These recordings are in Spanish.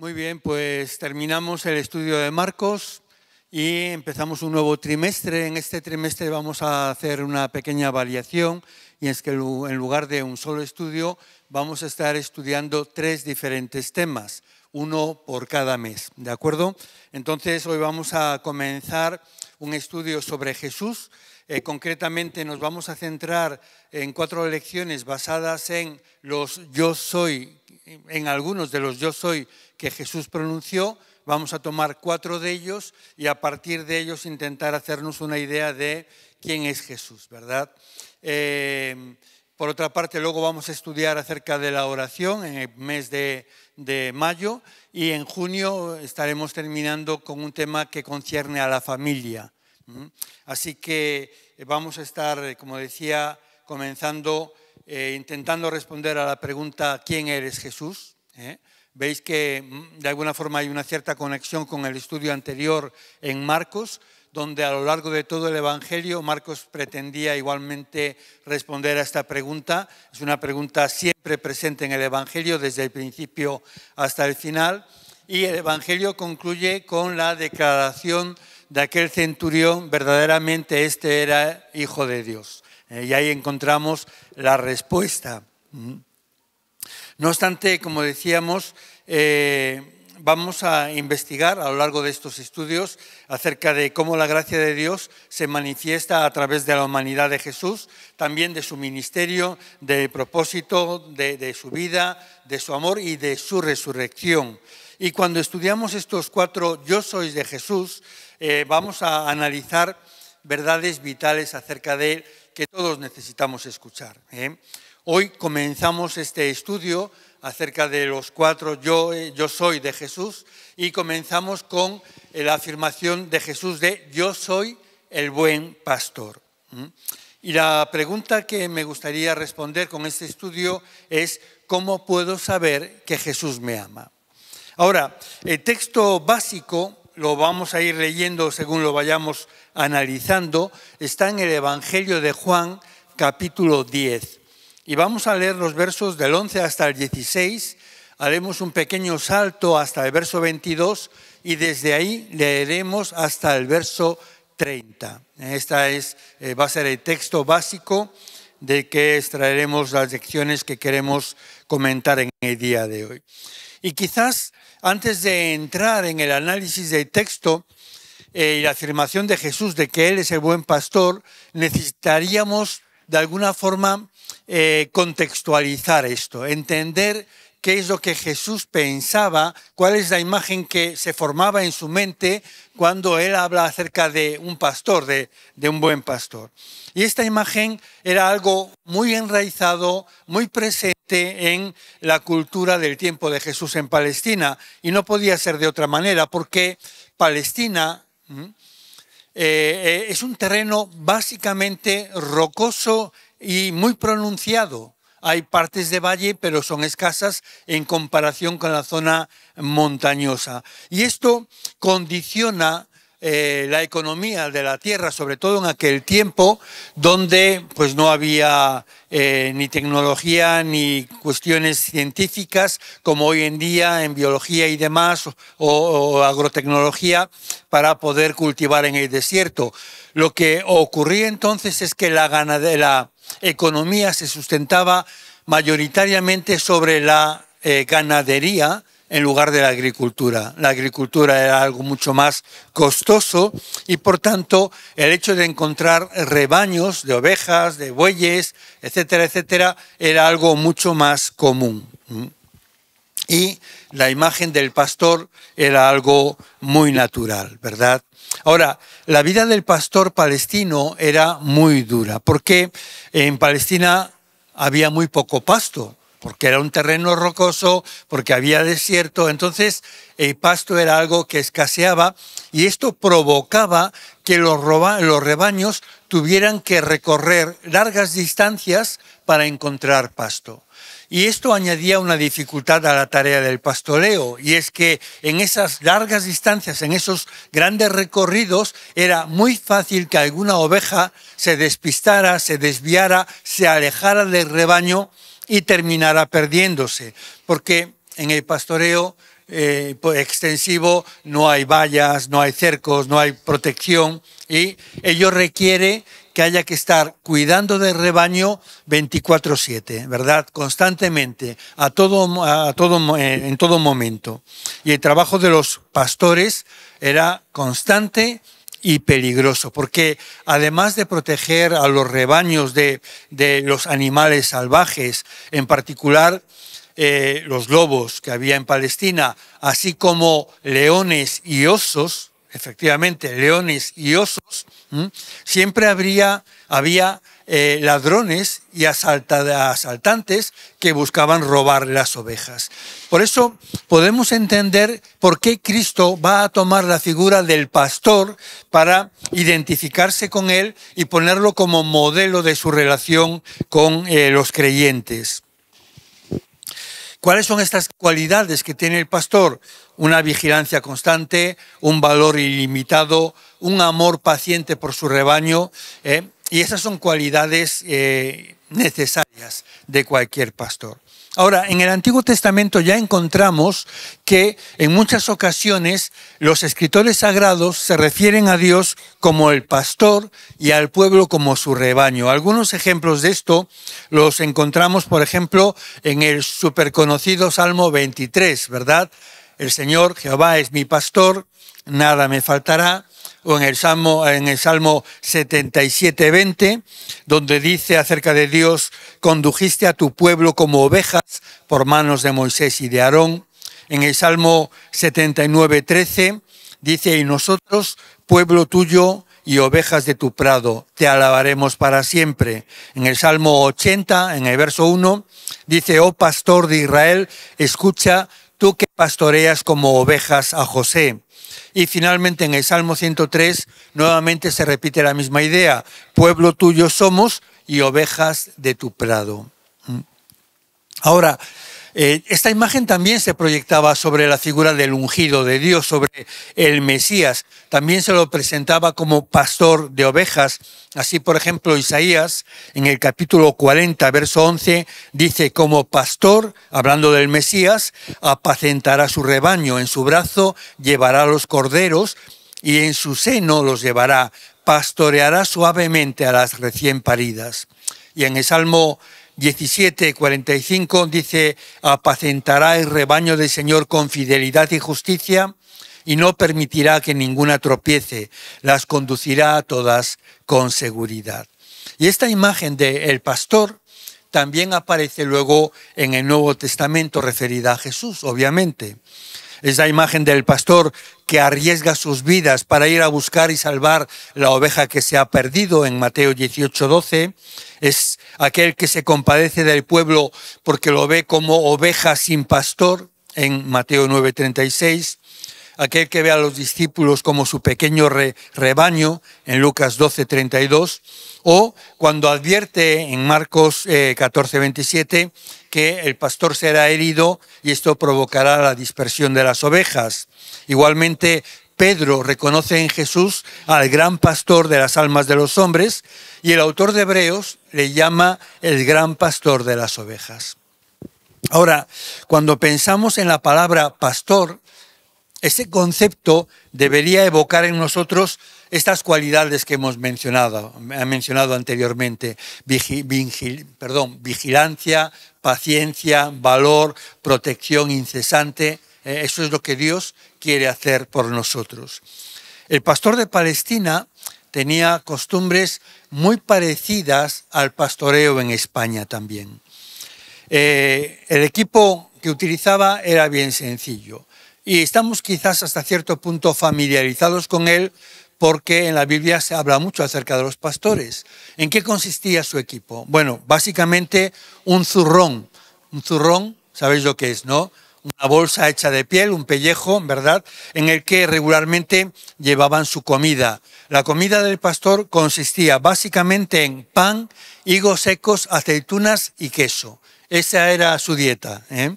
Muy bien, pues terminamos el estudio de Marcos y empezamos un nuevo trimestre. En este trimestre vamos a hacer una pequeña variación y es que en lugar de un solo estudio vamos a estar estudiando tres diferentes temas, uno por cada mes, ¿de acuerdo? Entonces hoy vamos a comenzar un estudio sobre Jesús. Eh, concretamente nos vamos a centrar en cuatro lecciones basadas en los yo soy en algunos de los yo soy que Jesús pronunció, vamos a tomar cuatro de ellos y a partir de ellos intentar hacernos una idea de quién es Jesús, ¿verdad? Eh, por otra parte, luego vamos a estudiar acerca de la oración en el mes de, de, mayo y en junio estaremos terminando con un tema que concierne a la familia. Así que vamos a estar, como decía, comenzando eh, intentando responder a la pregunta ¿quién eres Jesús? ¿Eh? Veis que mm, de alguna forma hay una cierta conexión con el estudio anterior en Marcos, donde a lo largo de todo el Evangelio Marcos pretendía igualmente responder a esta pregunta. Es una pregunta siempre presente en el Evangelio desde el principio hasta el final. Y el Evangelio concluye con la declaración de aquel centurión, verdaderamente este era hijo de Dios. Eh, y ahí encontramos la respuesta. No obstante, como decíamos, eh, vamos a investigar a lo largo de estos estudios acerca de cómo la gracia de Dios se manifiesta a través de la humanidad de Jesús, también de su ministerio, de propósito, de, su vida, de su amor y de su resurrección. Y cuando estudiamos estos cuatro yo soy de Jesús, eh, vamos a analizar verdades vitales acerca de él que todos necesitamos escuchar. ¿eh? Hoy comenzamos este estudio acerca de los cuatro yo, eh, yo soy de Jesús y comenzamos con eh, la afirmación de Jesús de yo soy el buen pastor. Y la pregunta que me gustaría responder con este estudio es ¿cómo puedo saber que Jesús me ama? Ahora, el texto básico lo vamos a ir leyendo según lo vayamos analizando está en el Evangelio de Juan capítulo 10. Y vamos a leer los versos del 11 hasta el 16, haremos un pequeño salto hasta el verso 22 y desde ahí leeremos hasta el verso 30. Este es, eh, va a ser el texto básico de que extraeremos las lecciones que queremos comentar en el día de hoy. Y quizás antes de entrar en el análisis del texto, eh, y la afirmación de Jesús de que Él es el buen pastor, necesitaríamos de alguna forma eh, contextualizar esto, entender qué es lo que Jesús pensaba, cuál es la imagen que se formaba en su mente cuando él habla acerca de un pastor, de, un buen pastor. Y esta imagen era algo muy enraizado, muy presente en la cultura del tiempo de Jesús en Palestina. Y no podía ser de otra manera, porque Palestina eh, eh, es un terreno básicamente rocoso y muy pronunciado. Hay partes de valle, pero son escasas en comparación con la zona montañosa. Y esto condiciona eh, la economía de la tierra, sobre todo en aquel tiempo donde pues no había eh, ni tecnología ni cuestiones científicas como hoy en día en biología y demás o, agrotecnología para poder cultivar en el desierto. Lo que ocurría entonces es que la, la economía se sustentaba mayoritariamente sobre la eh, ganadería en lugar de la agricultura. La agricultura era algo mucho más costoso y por tanto el hecho de encontrar rebaños de ovejas, de bueyes, etcétera, etcétera, era algo mucho más común. Y la imagen del pastor era algo muy natural, ¿verdad? Ahora, la vida del pastor palestino era muy dura, porque en Palestina había muy poco pasto, porque era un terreno rocoso, porque había desierto, entonces el pasto era algo que escaseaba y esto provocaba que los, rebaños tuvieran que recorrer largas distancias para encontrar pasto. Y esto añadía una dificultad a la tarea del pastoreo, y es que en esas largas distancias, en esos grandes recorridos, era muy fácil que alguna oveja se despistara, se desviara, se alejara del rebaño y terminará perdiéndose, porque en el pastoreo eh, pues, extensivo no hay vallas, no hay cercos, no hay protección y ello requiere que haya que estar cuidando del rebaño 24/7, ¿verdad? Constantemente, a todo, a todo, eh, en todo momento. Y el trabajo de los pastores era constante y peligroso, porque además de proteger a los rebaños de, de los animales salvajes, en particular eh, los lobos que había en Palestina, así como leones y osos, efectivamente leones y osos, siempre habría, había eh, ladrones y asaltantes que buscaban robar las ovejas. Por eso podemos entender por qué Cristo va a tomar la figura del pastor para identificarse con él y ponerlo como modelo de su relación con eh, los creyentes. ¿Cuáles son estas cualidades que tiene el pastor? Una vigilancia constante, un valor ilimitado, un amor paciente por su rebaño. Eh, y esas son cualidades eh, necesarias de cualquier pastor. Ahora, en el Antiguo Testamento ya encontramos que en muchas ocasiones los escritores sagrados se refieren a Dios como el pastor y al pueblo como su rebaño. Algunos ejemplos de esto los encontramos, por ejemplo, en el superconocido Salmo 23, ¿verdad? El Señor Jehová es mi pastor, nada me faltará o en el Salmo, en el Salmo 77, 20, donde dice acerca de Dios, condujiste a tu pueblo como ovejas por manos de Moisés y de Aarón. En el Salmo 79, 13, dice, y nosotros, pueblo tuyo, y ovejas de tu prado, te alabaremos para siempre. En el Salmo 80, en el verso 1, dice, oh pastor de Israel, escucha tú que pastoreas como ovejas a José. Y finalmente en el Salmo 103 nuevamente se repite la misma idea, pueblo tuyo somos y ovejas de tu prado. Mm. Ahora, eh, esta imagen también se proyectaba sobre la figura del ungido de Dios, sobre el Mesías. También se lo presentaba como pastor de ovejas. Así, por ejemplo, Isaías en el capítulo 40, verso 11, dice, como pastor, hablando del Mesías, apacentará su rebaño, en su brazo llevará los corderos y en su seno los llevará, pastoreará suavemente a las recién paridas. Y en el Salmo 17:45 dice, apacentará el rebaño del Señor con fidelidad y justicia y no permitirá que ninguna tropiece, las conducirá a todas con seguridad. Y esta imagen del pastor también aparece luego en el Nuevo Testamento referida a Jesús, obviamente. Es la imagen del pastor que arriesga sus vidas para ir a buscar y salvar la oveja que se ha perdido en Mateo 18:12, es aquel que se compadece del pueblo porque lo ve como oveja sin pastor en Mateo 9:36, aquel que ve a los discípulos como su pequeño rebaño en Lucas 12, 32, o cuando advierte en Marcos 14, eh, 27 que el pastor será herido y esto provocará la dispersión de las ovejas. Igualmente, Pedro reconoce en Jesús al gran pastor de las almas de los hombres y el autor de Hebreos le llama el gran pastor de las ovejas. Ahora, cuando pensamos en la palabra pastor, ese concepto debería evocar en nosotros estas cualidades que hemos mencionado, mencionado anteriormente, perdón, vigilancia, paciencia, valor, protección incesante. Eh, eso es lo que Dios quiere hacer por nosotros. El pastor de Palestina tenía costumbres muy parecidas al pastoreo en España también. Eh, el equipo que utilizaba era bien sencillo y estamos quizás hasta cierto punto familiarizados con él porque en la Biblia se habla mucho acerca de los pastores. ¿En qué consistía su equipo? Bueno, básicamente un zurrón. Un zurrón, sabéis lo que es, ¿no? Una bolsa hecha de piel, un pellejo, ¿verdad? En el que regularmente llevaban su comida. La comida del pastor consistía básicamente en pan, higos secos, aceitunas y queso. Esa era su dieta. ¿eh?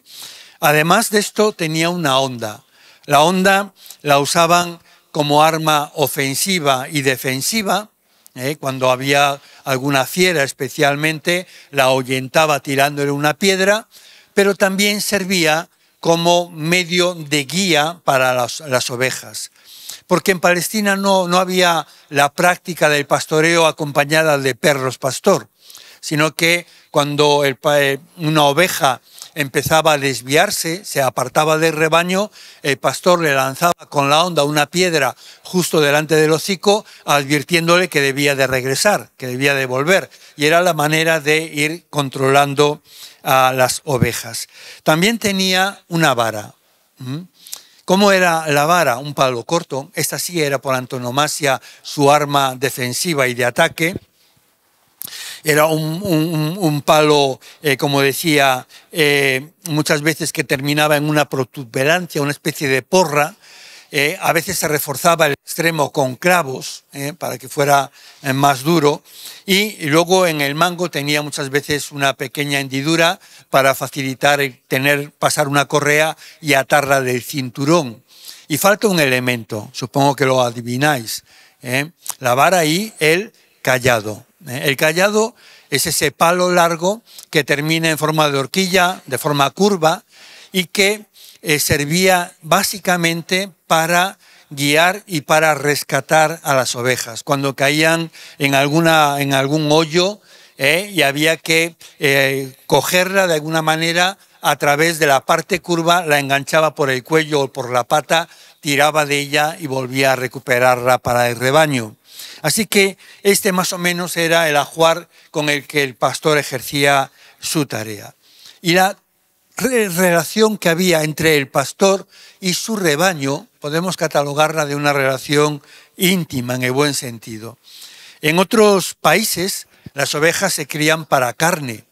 Además de esto, tenía una onda, la onda la usaban como arma ofensiva y defensiva. ¿eh? Cuando había alguna fiera especialmente, la ahuyentaba tirándole una piedra, pero también servía como medio de guía para las, ovejas. Porque en Palestina no, había la práctica del pastoreo acompañada de perros pastor, sino que cuando eh, una oveja empezaba a desviarse, se apartaba del rebaño, el pastor le lanzaba con la onda una piedra justo delante del hocico, advirtiéndole que debía de regresar, que debía de volver. Y era la manera de ir controlando a las ovejas. También tenía una vara. ¿Mm? ¿Cómo era la vara? Un palo corto. Esta sí era por antonomasia su arma defensiva y de ataque era un, palo, eh, como decía, eh, muchas veces que terminaba en una protuberancia, una especie de porra. Eh, a veces se reforzaba el extremo con clavos para que fuera más duro y luego en el mango tenía muchas veces una pequeña hendidura para facilitar tener pasar una correa y atarla del cinturón. Y falta un elemento, supongo que lo adivináis. La vara y el callado. ¿eh? El callado es ese palo largo que termina en forma de horquilla, de forma curva, y que eh, servía básicamente para guiar y para rescatar a las ovejas. Cuando caían en, algún hoyo ¿eh? y había que cogerla de alguna manera a través de la parte curva, la enganchaba por el cuello o por la pata, tiraba de ella y volvía a recuperarla para el rebaño. Así que este más o menos era el ajuar con el que el pastor ejercía su tarea. Y la relación que había entre el pastor y su rebaño podemos catalogarla de una relación íntima en el buen sentido. En otros países las ovejas se crían para carne,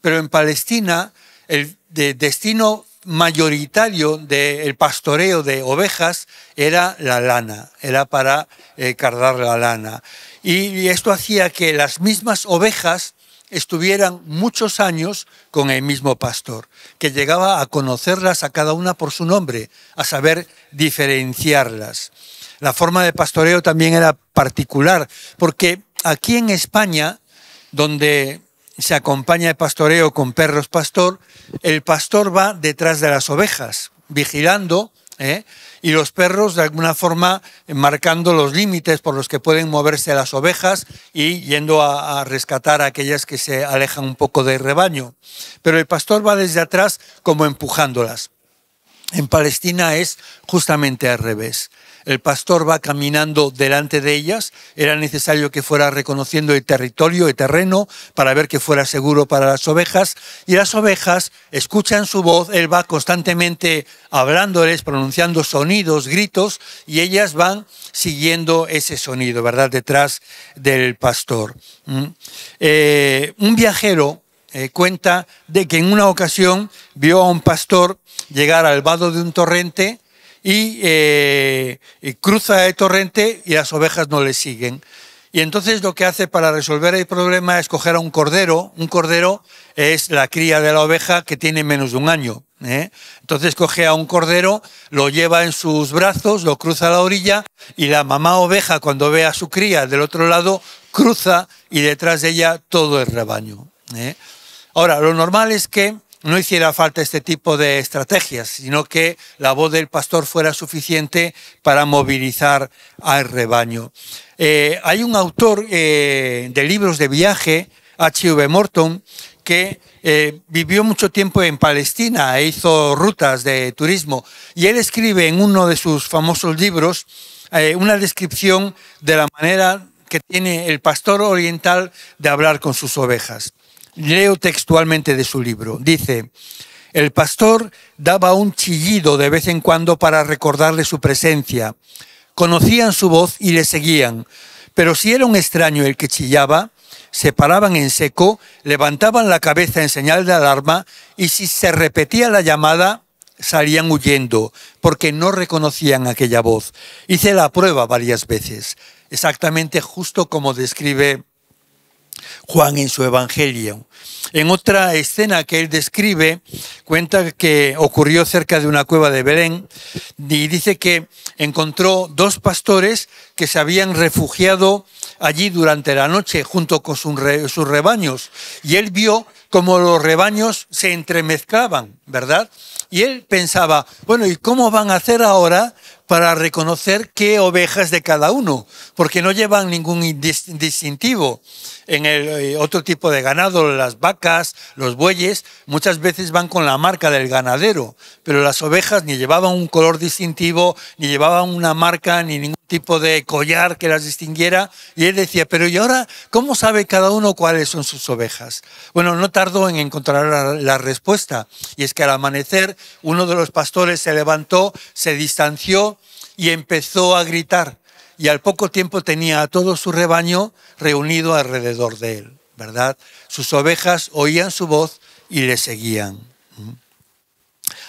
pero en Palestina el destino mayoritario del pastoreo de ovejas era la lana, era para cargar eh, cardar la lana. y esto hacía que las mismas ovejas estuvieran muchos años con el mismo pastor, que llegaba a conocerlas a cada una por su nombre, a saber diferenciarlas. La forma de pastoreo también era particular, porque aquí en España, donde se acompaña de pastoreo con perros pastor, el pastor va detrás de las ovejas, vigilando, ¿eh? y los perros de alguna forma marcando los límites por los que pueden moverse las ovejas y yendo a, a, rescatar a aquellas que se alejan un poco del rebaño. Pero el pastor va desde atrás como empujándolas. En Palestina es justamente al revés. El pastor va caminando delante de ellas. Era necesario que fuera reconociendo el territorio, el terreno, para ver que fuera seguro para las ovejas. Y las ovejas escuchan su voz. Él va constantemente hablándoles, pronunciando sonidos, gritos, y ellas van siguiendo ese sonido, ¿verdad? Detrás del pastor. Mm. Eh, un viajero eh, cuenta de que en una ocasión vio a un pastor llegar al vado de un torrente eh, y, cruza el torrente y las ovejas no le siguen. Y entonces lo que hace para resolver el problema es coger a un cordero. Un cordero es la cría de la oveja que tiene menos de un año. ¿eh? Entonces coge a un cordero, lo lleva en sus brazos, lo cruza a la orilla y la mamá oveja cuando ve a su cría del otro lado cruza y detrás de ella todo el rebaño. ¿eh? Ahora, lo normal es que no hiciera falta este tipo de estrategias, sino que la voz del pastor fuera suficiente para movilizar al rebaño. Eh, hay un autor eh, de libros de viaje, H.V. Morton, que eh, vivió mucho tiempo en Palestina e hizo rutas de turismo. Y él escribe en uno de sus famosos libros una descripción de la manera que tiene el pastor oriental de hablar con sus ovejas. Leo textualmente de su libro. Dice, el pastor daba un chillido de vez en cuando para recordarle su presencia. Conocían su voz y le seguían, pero si era un extraño el que chillaba, se paraban en seco, levantaban la cabeza en señal de alarma y si se repetía la llamada, salían huyendo, porque no reconocían aquella voz. Hice la prueba varias veces, exactamente justo como describe Juan en su Evangelio. En otra escena que él describe, cuenta que ocurrió cerca de una cueva de Belén y dice que encontró dos pastores que se habían refugiado allí durante la noche junto con sus, rebaños y él vio como los rebaños se entremezclaban, ¿verdad? Y él pensaba, bueno, ¿y cómo van a hacer ahora para reconocer qué ovejas de cada uno? Porque no llevan ningún distintivo en el eh, otro tipo de ganado, las vacas, los bueyes, muchas veces van con la marca del ganadero, pero las ovejas ni llevaban un color distintivo, ni llevaban una marca, ni ningún tipo de collar que las distinguiera. Y él decía, pero ¿y ahora cómo sabe cada uno cuáles son sus ovejas? Bueno, no tardó en encontrar la, la respuesta. Y es que al amanecer uno de los pastores se levantó, se distanció y empezó a gritar, y al poco tiempo tenía a todo su rebaño reunido alrededor de él, ¿verdad? Sus ovejas oían su voz y le seguían.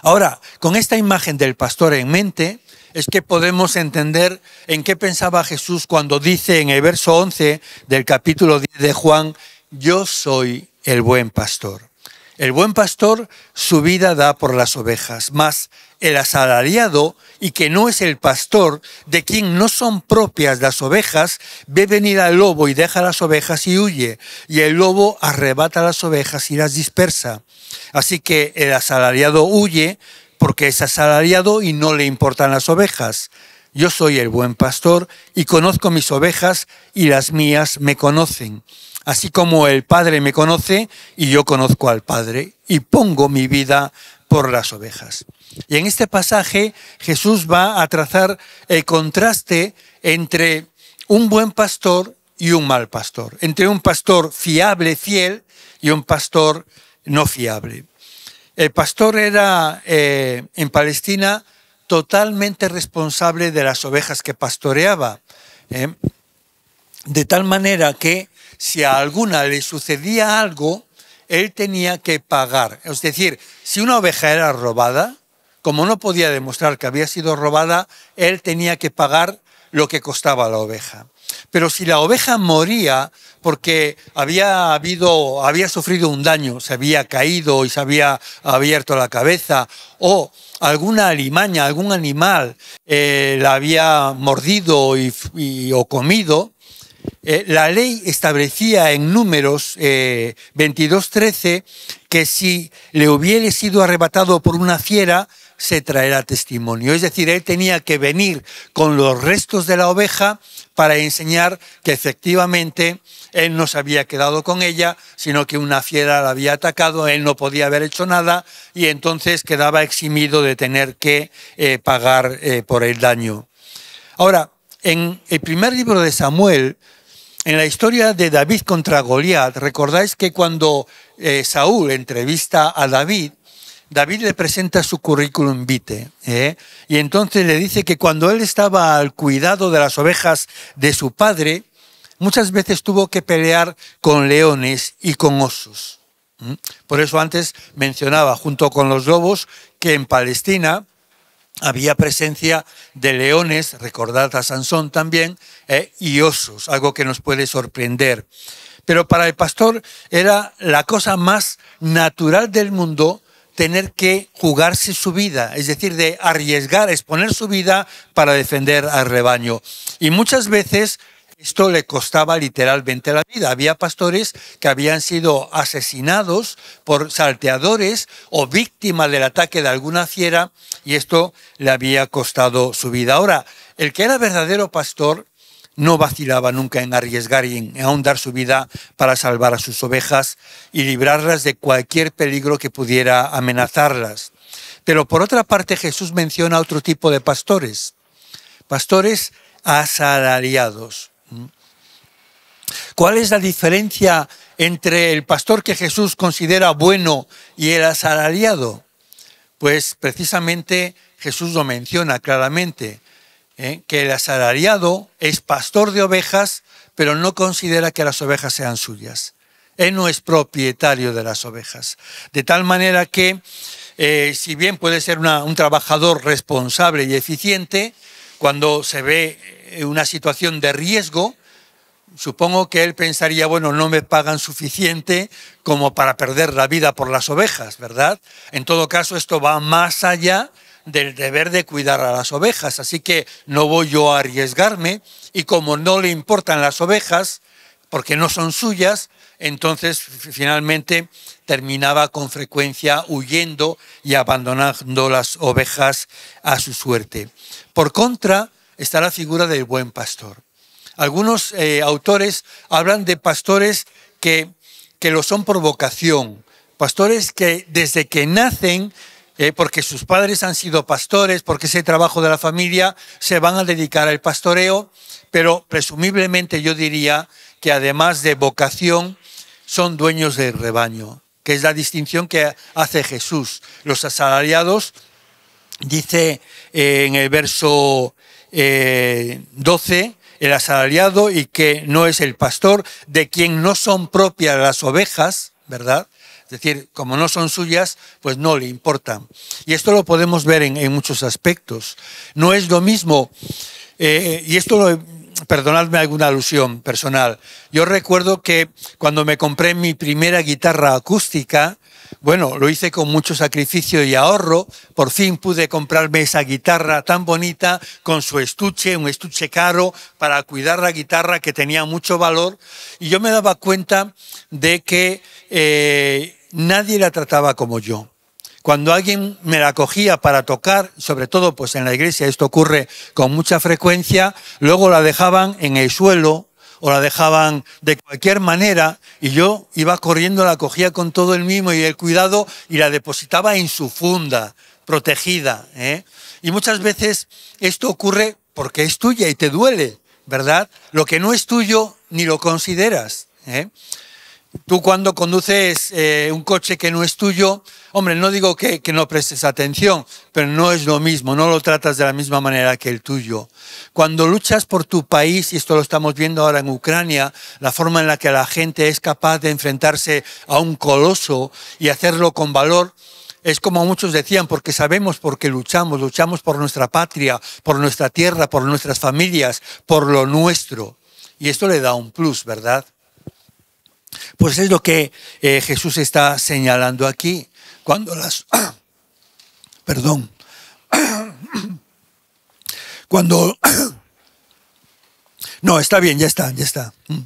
Ahora, con esta imagen del pastor en mente, es que podemos entender en qué pensaba Jesús cuando dice en el verso 11 del capítulo 10 de Juan, yo soy el buen pastor. El buen pastor su vida da por las ovejas, mas el asalariado, y que no es el pastor, de quien no son propias las ovejas, ve venir al lobo y deja las ovejas y huye, y el lobo arrebata las ovejas y las dispersa. Así que el asalariado huye porque es asalariado y no le importan las ovejas. Yo soy el buen pastor y conozco mis ovejas y las mías me conocen Así como el Padre me conoce y yo conozco al Padre y pongo mi vida por las ovejas. Y en este pasaje Jesús va a trazar el contraste entre un buen pastor y un mal pastor, entre un pastor fiable, fiel y un pastor no fiable. El pastor era eh, en Palestina totalmente responsable de las ovejas que pastoreaba. ¿eh? de tal manera que si a alguna le sucedía algo, él tenía que pagar. Es decir, si una oveja era robada, como no podía demostrar que había sido robada, él tenía que pagar lo que costaba la oveja. Pero si la oveja moría porque había, sufrido un daño, se había caído y se había abierto la cabeza, o alguna alimaña, algún animal eh, la había mordido y, o comido, eh, la ley establecía en números 22.13 eh, que si le hubiera sido arrebatado por una fiera, se traerá testimonio. Es decir, él tenía que venir con los restos de la oveja para enseñar que efectivamente él no se había quedado con ella, sino que una fiera la había atacado, él no podía haber hecho nada y entonces quedaba eximido de tener que eh, pagar por el daño. Ahora, en el primer libro de Samuel, en la historia de David contra Goliat, recordáis que cuando eh, Saúl entrevista a David, David le presenta su currículum vitae ¿eh? y entonces le dice que cuando él estaba al cuidado de las ovejas de su padre, muchas veces tuvo que pelear con leones y con osos. Por eso antes mencionaba, junto con los lobos, que en Palestina había presencia de leones, recordad a Sansón también, eh, y osos, algo que nos puede sorprender. Pero para el pastor era la cosa más natural del mundo tener que jugarse su vida, es decir, de arriesgar, exponer su vida para defender al rebaño. Y muchas veces esto le costaba literalmente la vida. Había pastores que habían sido asesinados por salteadores o víctimas del ataque de alguna fiera y esto le había costado su vida. Ahora, el que era verdadero pastor no vacilaba nunca en arriesgar y en ahondar su vida para salvar a sus ovejas y librarlas de cualquier peligro que pudiera amenazarlas. Pero por otra parte Jesús menciona otro tipo de pastores, pastores asalariados. Mm. ¿Cuál es la diferencia entre el pastor que Jesús considera bueno y el asalariado? Pues precisamente Jesús lo menciona claramente, ¿eh? que el asalariado es pastor de ovejas, pero no considera que las ovejas sean suyas. Él no es propietario de las ovejas. De tal manera que, eh, si bien puede ser un trabajador responsable y eficiente, cuando se ve eh, una situación de riesgo, supongo que él pensaría, bueno, no me pagan suficiente como para perder la vida por las ovejas, ¿verdad? En todo caso, esto va más allá del deber de cuidar a las ovejas, así que no voy yo a arriesgarme y como no le importan las ovejas, porque no son suyas, entonces finalmente terminaba con frecuencia huyendo y abandonando las ovejas a su suerte. Por contra, está la figura del buen pastor. Algunos eh, autores hablan de pastores que, que, lo son por vocación, pastores que desde que nacen, eh, porque sus padres han sido pastores, porque ese trabajo de la familia, se van a dedicar al pastoreo, pero presumiblemente yo diría que además de vocación, son dueños del rebaño, que es la distinción que hace Jesús. Los asalariados, dice eh, en el verso 12, eh, el asalariado y que no es el pastor, de quien no son propias las ovejas, ¿verdad? Es decir, como no son suyas, pues no le importan. Y esto lo podemos ver en, muchos aspectos. No es lo mismo, eh, y esto perdonadme alguna alusión personal. Yo recuerdo que cuando me compré mi primera guitarra acústica, bueno, lo hice con mucho sacrificio y ahorro. Por fin pude comprarme esa guitarra tan bonita con su estuche, un estuche caro para cuidar la guitarra que tenía mucho valor. Y yo me daba cuenta de que eh, nadie la trataba como yo. Cuando alguien me la cogía para tocar, sobre todo pues en la iglesia esto ocurre con mucha frecuencia, luego la dejaban en el suelo o la dejaban de cualquier manera y yo iba corriendo, la cogía con todo el mimo y el cuidado y la depositaba en su funda, protegida. ¿eh? Y muchas veces esto ocurre porque es tuya y te duele, ¿verdad? Lo que no es tuyo ni lo consideras. ¿eh? Tú cuando conduces eh, un coche que no es tuyo, hombre, no digo que, que, no prestes atención, pero no es lo mismo, no lo tratas de la misma manera que el tuyo. Cuando luchas por tu país, y esto lo estamos viendo ahora en Ucrania, la forma en la que la gente es capaz de enfrentarse a un coloso y hacerlo con valor, es como muchos decían, porque sabemos por qué luchamos, luchamos por nuestra patria, por nuestra tierra, por nuestras familias, por lo nuestro. Y esto le da un plus, ¿verdad? Pues es lo que eh, Jesús está señalando aquí. Cuando las. perdón. cuando. no, está bien, ya está, ya está. Mm.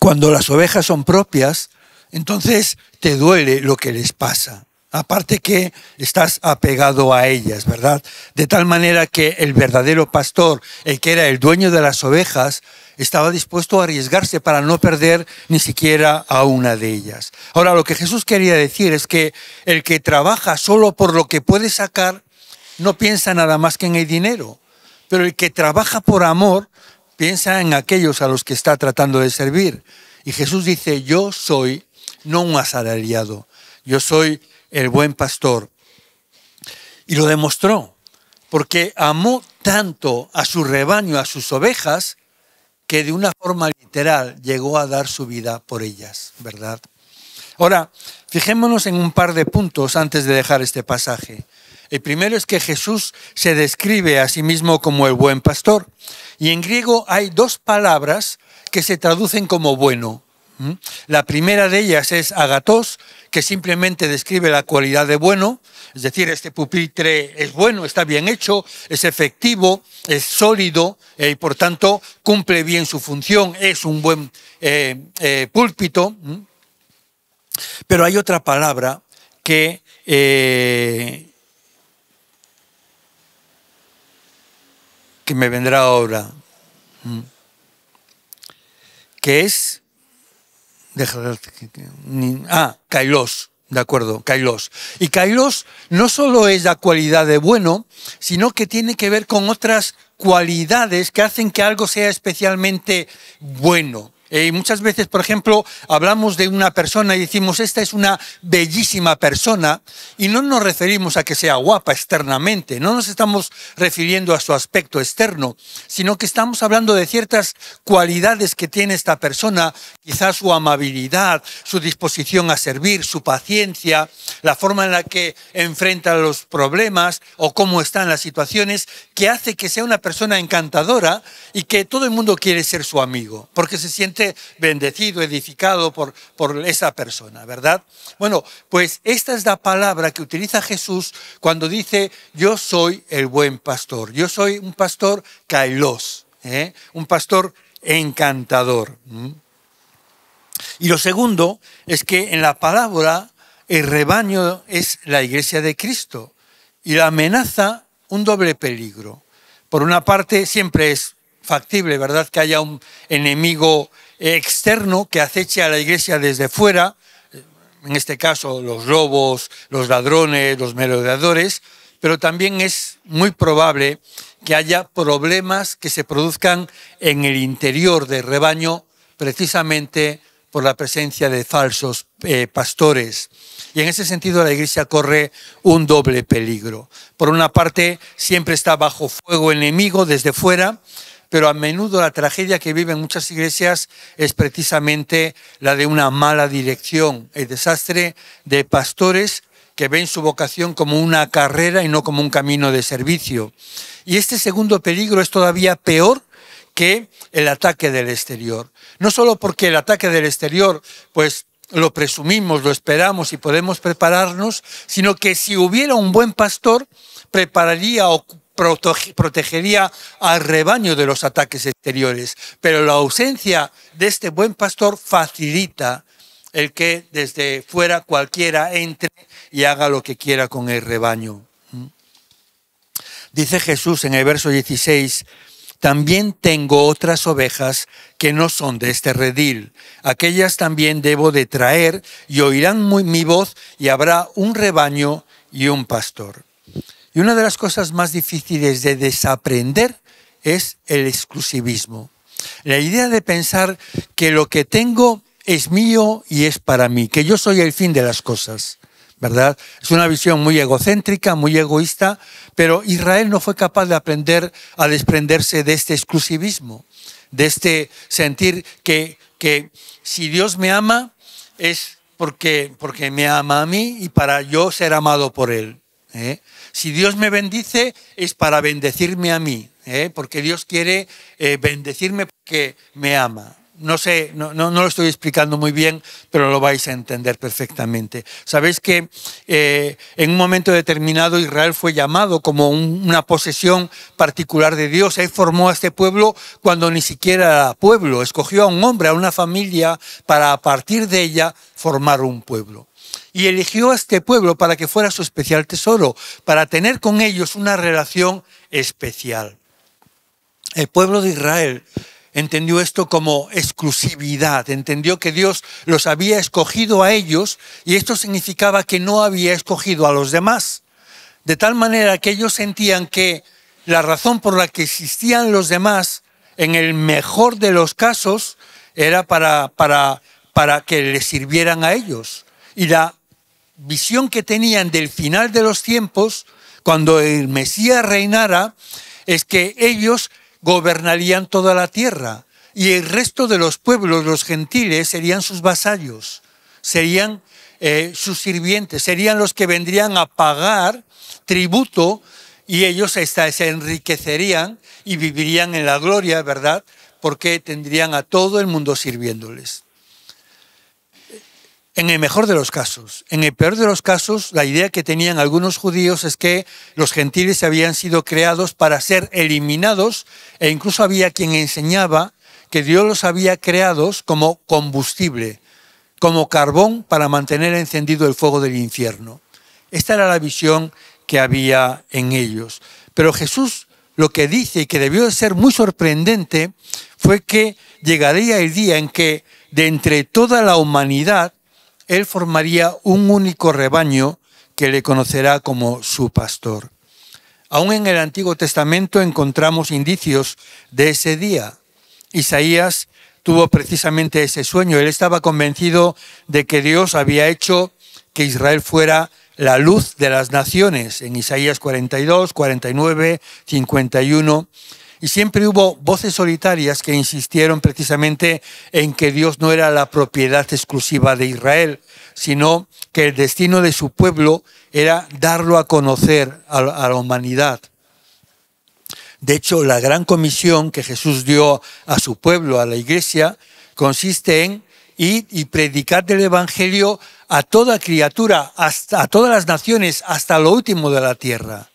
Cuando las ovejas son propias, entonces te duele lo que les pasa. Aparte que estás apegado a ellas, ¿verdad? De tal manera que el verdadero pastor, el que era el dueño de las ovejas, estaba dispuesto a arriesgarse para no perder ni siquiera a una de ellas. Ahora, lo que Jesús quería decir es que el que trabaja solo por lo que puede sacar, no piensa nada más que en el dinero. Pero el que trabaja por amor, piensa en aquellos a los que está tratando de servir. Y Jesús dice, yo soy no un asalariado, yo soy el buen pastor. Y lo demostró, porque amó tanto a su rebaño, a sus ovejas, que de una forma literal llegó a dar su vida por ellas, ¿verdad? Ahora, fijémonos en un par de puntos antes de dejar este pasaje. El primero es que Jesús se describe a sí mismo como el buen pastor. Y en griego hay dos palabras que se traducen como bueno. ¿Mm? La primera de ellas es agatos que simplemente describe la cualidad de bueno, es decir, este pupitre es bueno, está bien hecho, es efectivo, es sólido eh, y por tanto cumple bien su función, es un buen eh, eh, púlpito. Pero hay otra palabra que que me vendrá ahora, que es de Ah, Kairos, de acuerdo, Kairos. Y Kairos no solo es la cualidad de bueno, sino que tiene que ver con otras cualidades que hacen que algo sea especialmente bueno. Eh, y muchas veces, por ejemplo, hablamos de una persona y decimos, esta es una bellísima persona, y no nos referimos a que sea guapa externamente, no nos estamos refiriendo a su aspecto externo, sino que estamos hablando de ciertas cualidades que tiene esta persona quizás su amabilidad, su disposición a servir, su paciencia, la forma en la que enfrenta los problemas o cómo están las situaciones, que hace que sea una persona encantadora y que todo el mundo quiere ser su amigo, porque se siente bendecido, edificado por, por esa persona, ¿verdad? Bueno, pues esta es la palabra que utiliza Jesús cuando dice, yo soy el buen pastor, yo soy un pastor kailos, ¿eh? un pastor encantador. Y lo segundo es que en la palabra el rebaño es la iglesia de Cristo y la amenaza un doble peligro. Por una parte, siempre es factible, ¿verdad?, que haya un enemigo externo que aceche a la iglesia desde fuera, en este caso los lobos, los ladrones, los merodeadores, pero también es muy probable que haya problemas que se produzcan en el interior del rebaño precisamente por la presencia de falsos eh, pastores. Y en ese sentido la iglesia corre un doble peligro. Por una parte, siempre está bajo fuego enemigo desde fuera, pero a menudo la tragedia que viven muchas iglesias es precisamente la de una mala dirección, el desastre de pastores que ven su vocación como una carrera y no como un camino de servicio. Y este segundo peligro es todavía peor que el ataque del exterior. No solo porque el ataque del exterior, pues lo presumimos, lo esperamos y podemos prepararnos, sino que si hubiera un buen pastor, prepararía o protegería al rebaño de los ataques exteriores. Pero la ausencia de este buen pastor facilita el que desde fuera cualquiera entre y haga lo que quiera con el rebaño. ¿Mm? Dice Jesús en el verso 16, también tengo otras ovejas que no son de este redil. Aquellas también debo de traer y oirán mi voz y habrá un rebaño y un pastor. Y una de las cosas más difíciles de desaprender es el exclusivismo. La idea de pensar que lo que tengo es mío y es para mí, que yo soy el fin de las cosas. ¿verdad? Es una visión muy egocéntrica, muy egoísta, pero Israel no fue capaz de aprender a desprenderse de este exclusivismo, de este sentir que, si Dios me ama es porque, porque me ama a mí y para yo ser amado por Él. ¿eh? Si Dios me bendice es para bendecirme a mí, ¿eh? porque Dios quiere eh, bendecirme porque me ama no sé, no, lo estoy explicando muy bien, pero lo vais a entender perfectamente. Sabéis que eh, en un momento determinado Israel fue llamado como una posesión particular de Dios. Él formó a este pueblo cuando ni siquiera era pueblo. Escogió a un hombre, a una familia, para a partir de ella formar un pueblo y eligió a este pueblo para que fuera su especial tesoro, para tener con ellos una relación especial. El pueblo de Israel entendió esto como exclusividad, entendió que Dios los había escogido a ellos y esto significaba que no había escogido a los demás. De tal manera que ellos sentían que la razón por la que existían los demás, en el mejor de los casos, era para, para, para que les sirvieran a ellos. Y la visión que tenían del final de los tiempos, cuando el Mesías reinara, es que ellos gobernarían toda la tierra y el resto de los pueblos, los gentiles, serían sus vasallos, serían eh, sus sirvientes, serían los que vendrían a pagar tributo y ellos se enriquecerían y vivirían en la gloria, ¿verdad? Porque tendrían a todo el mundo sirviéndoles. En el mejor de los casos. En el peor de los casos, la idea que tenían algunos judíos es que los gentiles habían sido creados para ser eliminados e incluso había quien enseñaba que Dios los había creados como combustible, como carbón para mantener encendido el fuego del infierno. Esta era la visión que había en ellos. Pero Jesús lo que dice y que debió de ser muy sorprendente fue que llegaría el día en que de entre toda la humanidad él formaría un único rebaño que le conocerá como su pastor. Aún en el Antiguo Testamento encontramos indicios de ese día. Isaías tuvo precisamente ese sueño. Él estaba convencido de que Dios había hecho que Israel fuera la luz de las naciones en Isaías 42, 49, 51. Y siempre hubo voces solitarias que insistieron precisamente en que Dios no era la propiedad exclusiva de Israel, sino que el destino de su pueblo era darlo a conocer a, la humanidad. De hecho, la gran comisión que Jesús dio a su pueblo, a la iglesia, consiste en ir y predicar del Evangelio a toda criatura, hasta, a todas las naciones, hasta lo último de la tierra.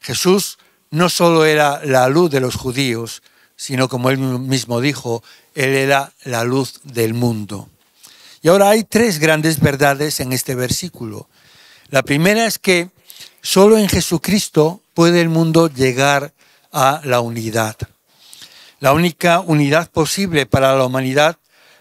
Jesús no solo era la luz de los judíos, sino como él mismo dijo, él era la luz del mundo. Y ahora hay tres grandes verdades en este versículo. La primera es que solo en Jesucristo puede el mundo llegar a la unidad. La única unidad posible para la humanidad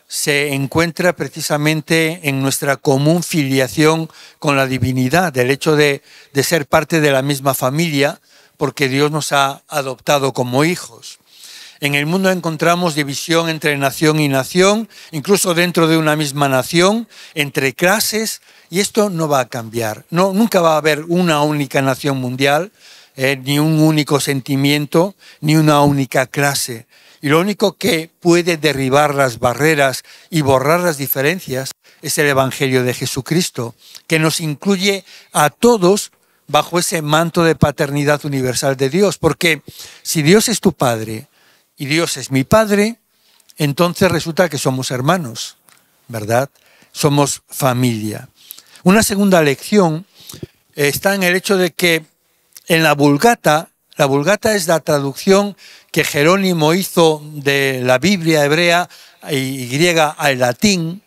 se encuentra precisamente en nuestra común filiación con la divinidad, el hecho de, de ser parte de la misma familia, porque Dios nos ha adoptado como hijos. En el mundo encontramos división entre nación y nación, incluso dentro de una misma nación, entre clases, y esto no va a cambiar. No, nunca va a haber una única nación mundial, eh, ni un único sentimiento, ni una única clase. Y lo único que puede derribar las barreras y borrar las diferencias es el Evangelio de Jesucristo, que nos incluye a todos bajo ese manto de paternidad universal de Dios, porque si Dios es tu Padre y Dios es mi Padre, entonces resulta que somos hermanos, ¿verdad? Somos familia. Una segunda lección eh, está en el hecho de que en la Vulgata, la Vulgata es la traducción que Jerónimo hizo de la Biblia hebrea y griega al latín,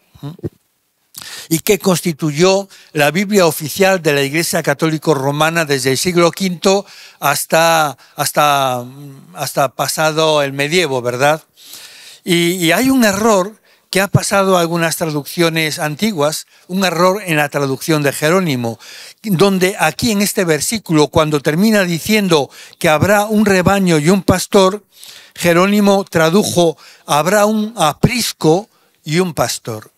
y que constituyó la Biblia oficial de la Iglesia Católica Romana desde el siglo V hasta, hasta, pasado el medievo, ¿verdad? Y, hay un error que ha pasado algunas traducciones antiguas, un error en la traducción de Jerónimo, donde aquí en este versículo, cuando termina diciendo que habrá un rebaño y un pastor, Jerónimo tradujo, habrá un aprisco y un pastor.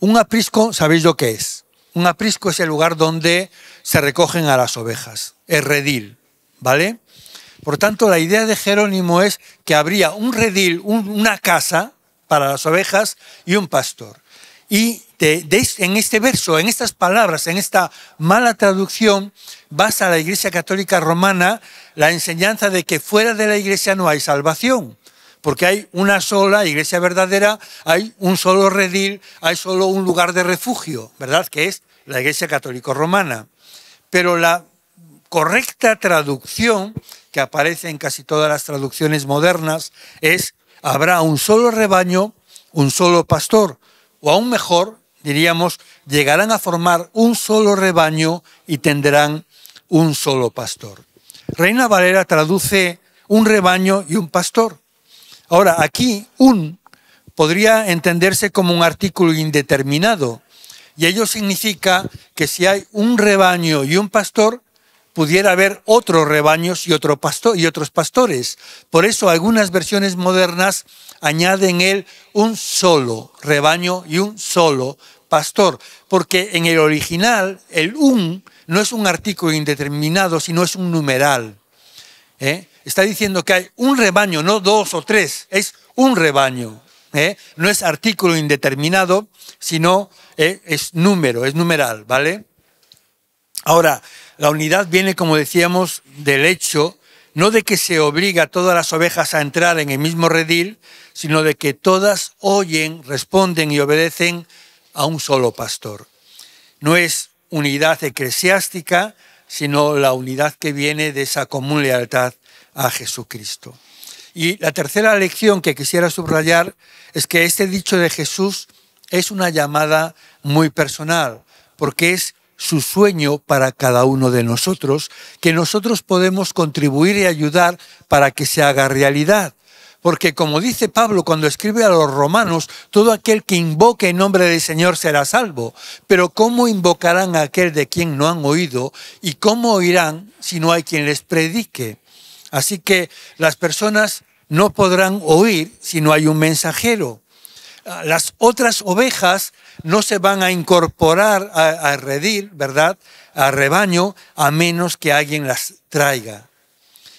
Un aprisco, ¿sabéis lo que es? Un aprisco es el lugar donde se recogen a las ovejas, el redil, ¿vale? Por tanto, la idea de Jerónimo es que habría un redil, una casa para las ovejas y un pastor. Y de, en este verso, en estas palabras, en esta mala traducción, vas a la Iglesia Católica Romana la enseñanza de que fuera de la Iglesia no hay salvación porque hay una sola iglesia verdadera, hay un solo redil, hay solo un lugar de refugio, ¿verdad? Que es la iglesia católico romana. Pero la correcta traducción, que aparece en casi todas las traducciones modernas, es habrá un solo rebaño, un solo pastor, o aún mejor, diríamos, llegarán a formar un solo rebaño y tendrán un solo pastor. Reina Valera traduce un rebaño y un pastor. Ahora, aquí un podría entenderse como un artículo indeterminado, y ello significa que si hay un rebaño y un pastor, pudiera haber otros rebaños y, otro pastor y otros pastores. Por eso algunas versiones modernas añaden él un solo rebaño y un solo pastor, porque en el original el un no es un artículo indeterminado, sino es un numeral. ¿eh? está diciendo que hay un rebaño, no dos o tres, es un rebaño. ¿eh? No es artículo indeterminado, sino eh, es número, es numeral, ¿vale? Ahora, la unidad viene, como decíamos, del hecho, no de que se obliga a todas las ovejas a entrar en el mismo redil, sino de que todas oyen, responden y obedecen a un solo pastor. No es unidad eclesiástica, sino la unidad que viene de esa común lealtad a Jesucristo. Y la tercera lección que quisiera subrayar es que este dicho de Jesús es una llamada muy personal, porque es su sueño para cada uno de nosotros, que nosotros podemos contribuir y ayudar para que se haga realidad. Porque como dice Pablo cuando escribe a los romanos, todo aquel que invoque en nombre del Señor será salvo. Pero ¿cómo invocarán a aquel de quien no han oído? ¿Y cómo oirán si no hay quien les predique? Así que las personas no podrán oír si no hay un mensajero. Ah, las otras ovejas no se van a incorporar a, a redir, ¿verdad? A rebaño, a menos que alguien las traiga.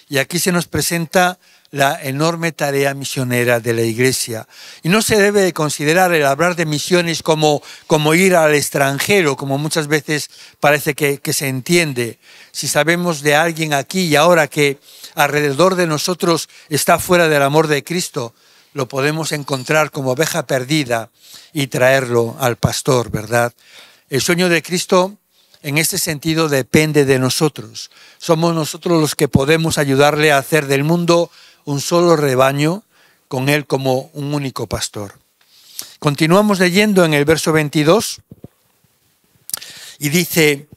Y aquí se nos presenta la enorme tarea misionera de la Iglesia. Y no se debe considerar el hablar de misiones como, como ir al extranjero, como muchas veces parece que, se entiende. Si sabemos de alguien aquí y ahora que alrededor de nosotros está fuera del amor de Cristo, lo podemos encontrar como oveja perdida y traerlo al pastor, ¿verdad? El sueño de Cristo en este sentido depende de nosotros. Somos nosotros los que podemos ayudarle a hacer del mundo un solo rebaño, con él como un único pastor. Continuamos leyendo en el verso 22 y dice,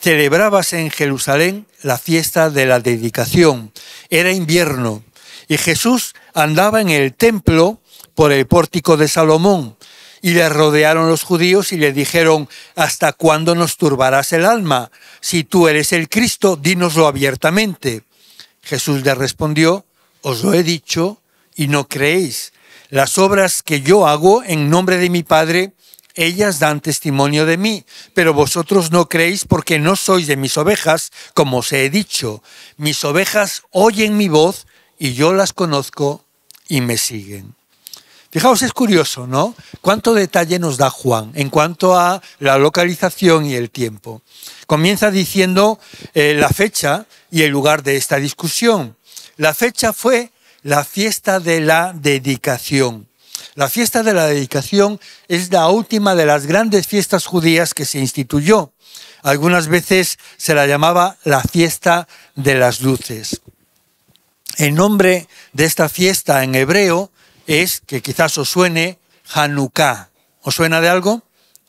celebrabas en Jerusalén la fiesta de la dedicación. Era invierno y Jesús andaba en el templo por el pórtico de Salomón y le rodearon los judíos y le dijeron, ¿hasta cuándo nos turbarás el alma? Si tú eres el Cristo, dínoslo abiertamente. Jesús le respondió, os lo he dicho y no creéis. Las obras que yo hago en nombre de mi Padre, ellas dan testimonio de mí, pero vosotros no creéis porque no sois de mis ovejas, como os he dicho. Mis ovejas oyen mi voz y yo las conozco y me siguen. Fijaos, es curioso, ¿no? Cuánto detalle nos da Juan en cuanto a la localización y el tiempo. Comienza diciendo eh, la fecha y el lugar de esta discusión. La fecha fue la fiesta de la dedicación. La fiesta de la dedicación es la última de las grandes fiestas judías que se instituyó. Algunas veces se la llamaba la fiesta de las luces. El nombre de esta fiesta en hebreo es, que quizás os suene, Hanukkah. ¿Os suena de algo?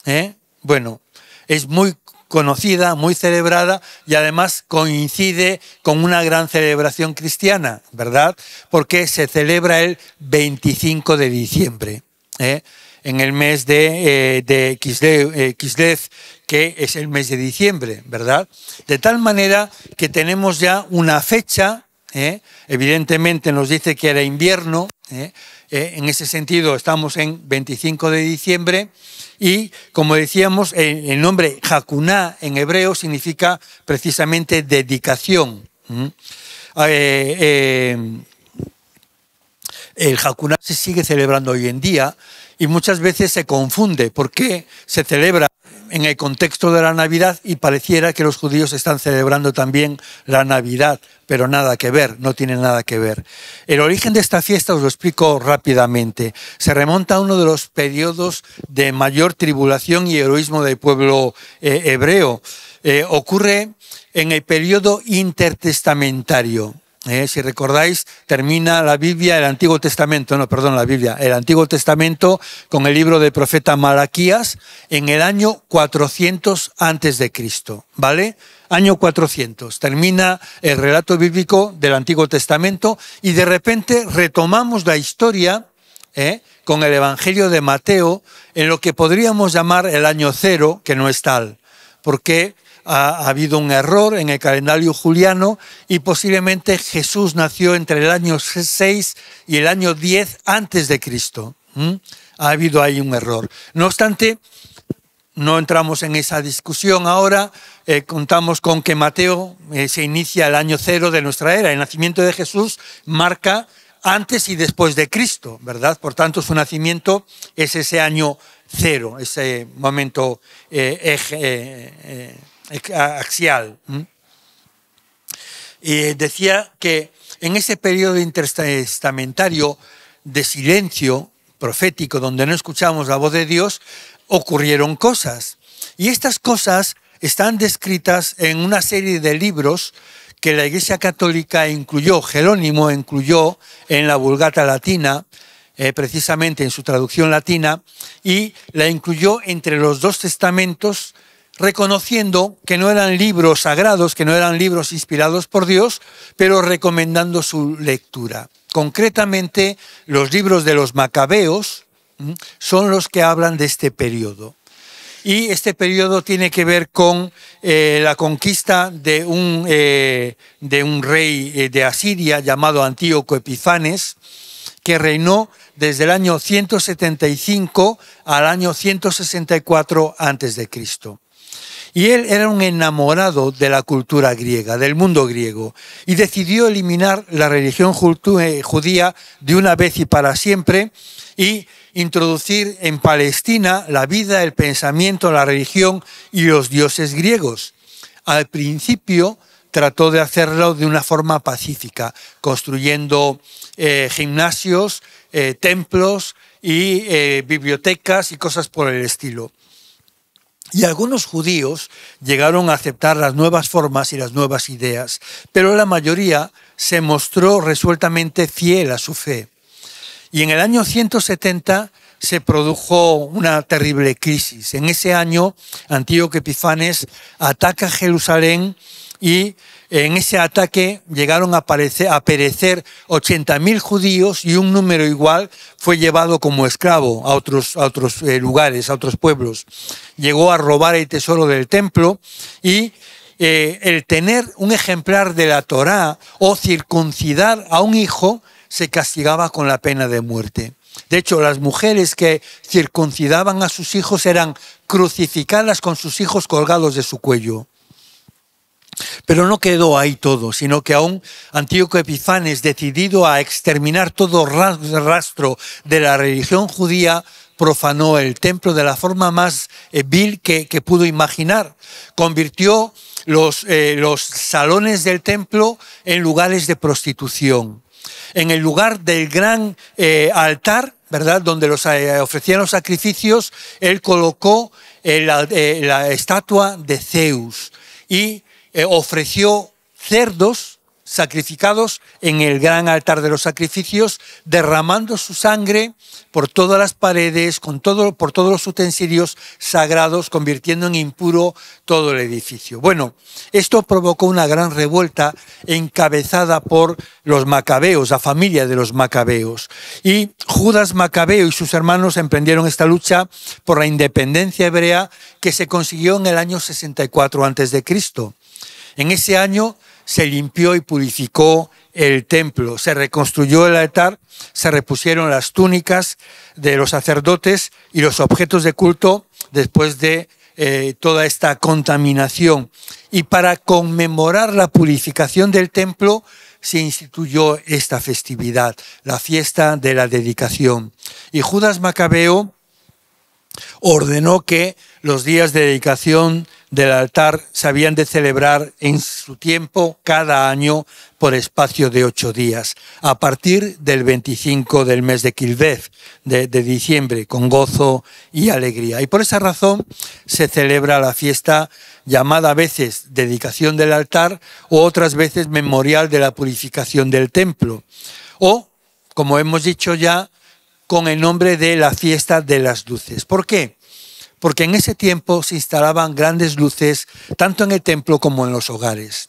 ¿Eh? Bueno, es muy conocida, muy celebrada y además coincide con una gran celebración cristiana, ¿verdad? Porque se celebra el 25 de diciembre, ¿eh? en el mes de, eh, eh, que es el mes de diciembre, ¿verdad? De tal manera que tenemos ya una fecha, evidentemente nos dice que era invierno, en ese sentido estamos en 25 de diciembre, y como decíamos, eh, el nombre Hakuná en hebreo significa precisamente dedicación. Ah, eh, eh, el jacuná se sigue celebrando hoy en día y muchas veces se confunde por qué se celebra en el contexto de la Navidad y pareciera que los judíos están celebrando también la Navidad, pero nada que ver, no tiene nada que ver. El origen de esta fiesta os lo explico rápidamente. Se remonta a uno de los periodos de mayor tribulación y heroísmo del pueblo eh, hebreo. Eh, ocurre en el periodo intertestamentario. Eh, si recordáis, termina la Biblia, el Antiguo Testamento, no, perdón, la Biblia, el Antiguo Testamento con el libro del profeta Malaquías en el año 400 antes de Cristo, ¿vale? Año 400. Termina el relato bíblico del Antiguo Testamento y de repente retomamos la historia ¿eh? con el Evangelio de Mateo en lo que podríamos llamar el año cero, que no es tal, porque ha, habido un error en el calendario juliano y posiblemente Jesús nació entre el año 6 y el año 10 antes de Cristo. ¿Mm? Ha habido ahí un error. No obstante, no entramos en esa discusión ahora. Eh, contamos con que Mateo eh, se inicia el año cero de nuestra era. El nacimiento de Jesús marca antes y después de Cristo, ¿verdad? Por tanto, su nacimiento es ese año cero, ese momento eh, axial. Y decía que en ese periodo intertestamentario de silencio profético, donde no escuchamos la voz de Dios, ocurrieron cosas. Y estas cosas están descritas en una serie de libros que la Iglesia Católica incluyó, Jerónimo incluyó en la Vulgata Latina, eh, precisamente en su traducción latina, y la incluyó entre los dos testamentos reconociendo que no eran libros sagrados, que no eran libros inspirados por Dios, pero recomendando su lectura. Concretamente, los libros de los macabeos son los que hablan de este periodo. Y este periodo tiene que ver con eh, la conquista de un, eh, de un rey eh, de Asiria llamado Antíoco Epifanes, que reinó desde el año 175 al año 164 a.C. Y él era un enamorado de la cultura griega, del mundo griego, y decidió eliminar la religión eh, judía de una vez y para siempre y introducir en Palestina la vida, el pensamiento, la religión y los dioses griegos. Al principio trató de hacerlo de una forma pacífica, construyendo eh, gimnasios, eh, templos y bibliotecas y cosas por el estilo y algunos judíos llegaron a aceptar las nuevas formas y las nuevas ideas, pero la mayoría se mostró resueltamente fiel a su fe. Y en el año 170 se produjo una terrible crisis. En ese año, Antíoco Epifanes ataca Jerusalén y en ese ataque llegaron a, perecer perecer 80.000 judíos y un número igual fue llevado como esclavo a otros, eh, lugares, a otros pueblos. Llegó a robar el tesoro del templo y eh, el tener un ejemplar de la Torá o circuncidar a un hijo se castigaba con la pena de muerte. De hecho, las mujeres que circuncidaban a sus hijos eran crucificadas con sus hijos colgados de su cuello. Pero no quedó ahí todo, sino que aún Antíoco Epifanes, decidido a exterminar todo rastro de la religión judía, profanó el templo de la forma más eh, vil que, pudo imaginar. Convirtió los, eh, los salones del templo en lugares de prostitución. En el lugar del gran eh, altar, ¿verdad? Donde los, ofrecían los sacrificios, él colocó la, la estatua de Zeus y eh, ofreció cerdos sacrificados en el gran altar de los sacrificios, derramando su sangre por todas las paredes, con todo, por todos los utensilios sagrados, convirtiendo en impuro todo el edificio. Bueno, esto provocó una gran revuelta encabezada por los macabeos, la familia de los macabeos. Y Judas Macabeo y sus hermanos emprendieron esta lucha por la independencia hebrea que se consiguió en el año 64 a.C. En ese año se limpió y purificó el templo, se reconstruyó el altar, se repusieron las túnicas de los sacerdotes y los objetos de culto después de eh, toda esta contaminación. Y para conmemorar la purificación del templo se instituyó esta festividad, la fiesta de la dedicación. Y Judas Macabeo ordenó que los días de dedicación del altar se habían de celebrar en su tiempo cada año por espacio de ocho días, a partir del 25 del mes de Kilbev, de, diciembre, con gozo y alegría. Y por esa razón se celebra la fiesta llamada a veces dedicación del altar o otras veces memorial de la purificación del templo, o, como hemos dicho ya, con el nombre de la fiesta de las luces. ¿Por qué? porque en ese tiempo se instalaban grandes luces tanto en el templo como en los hogares.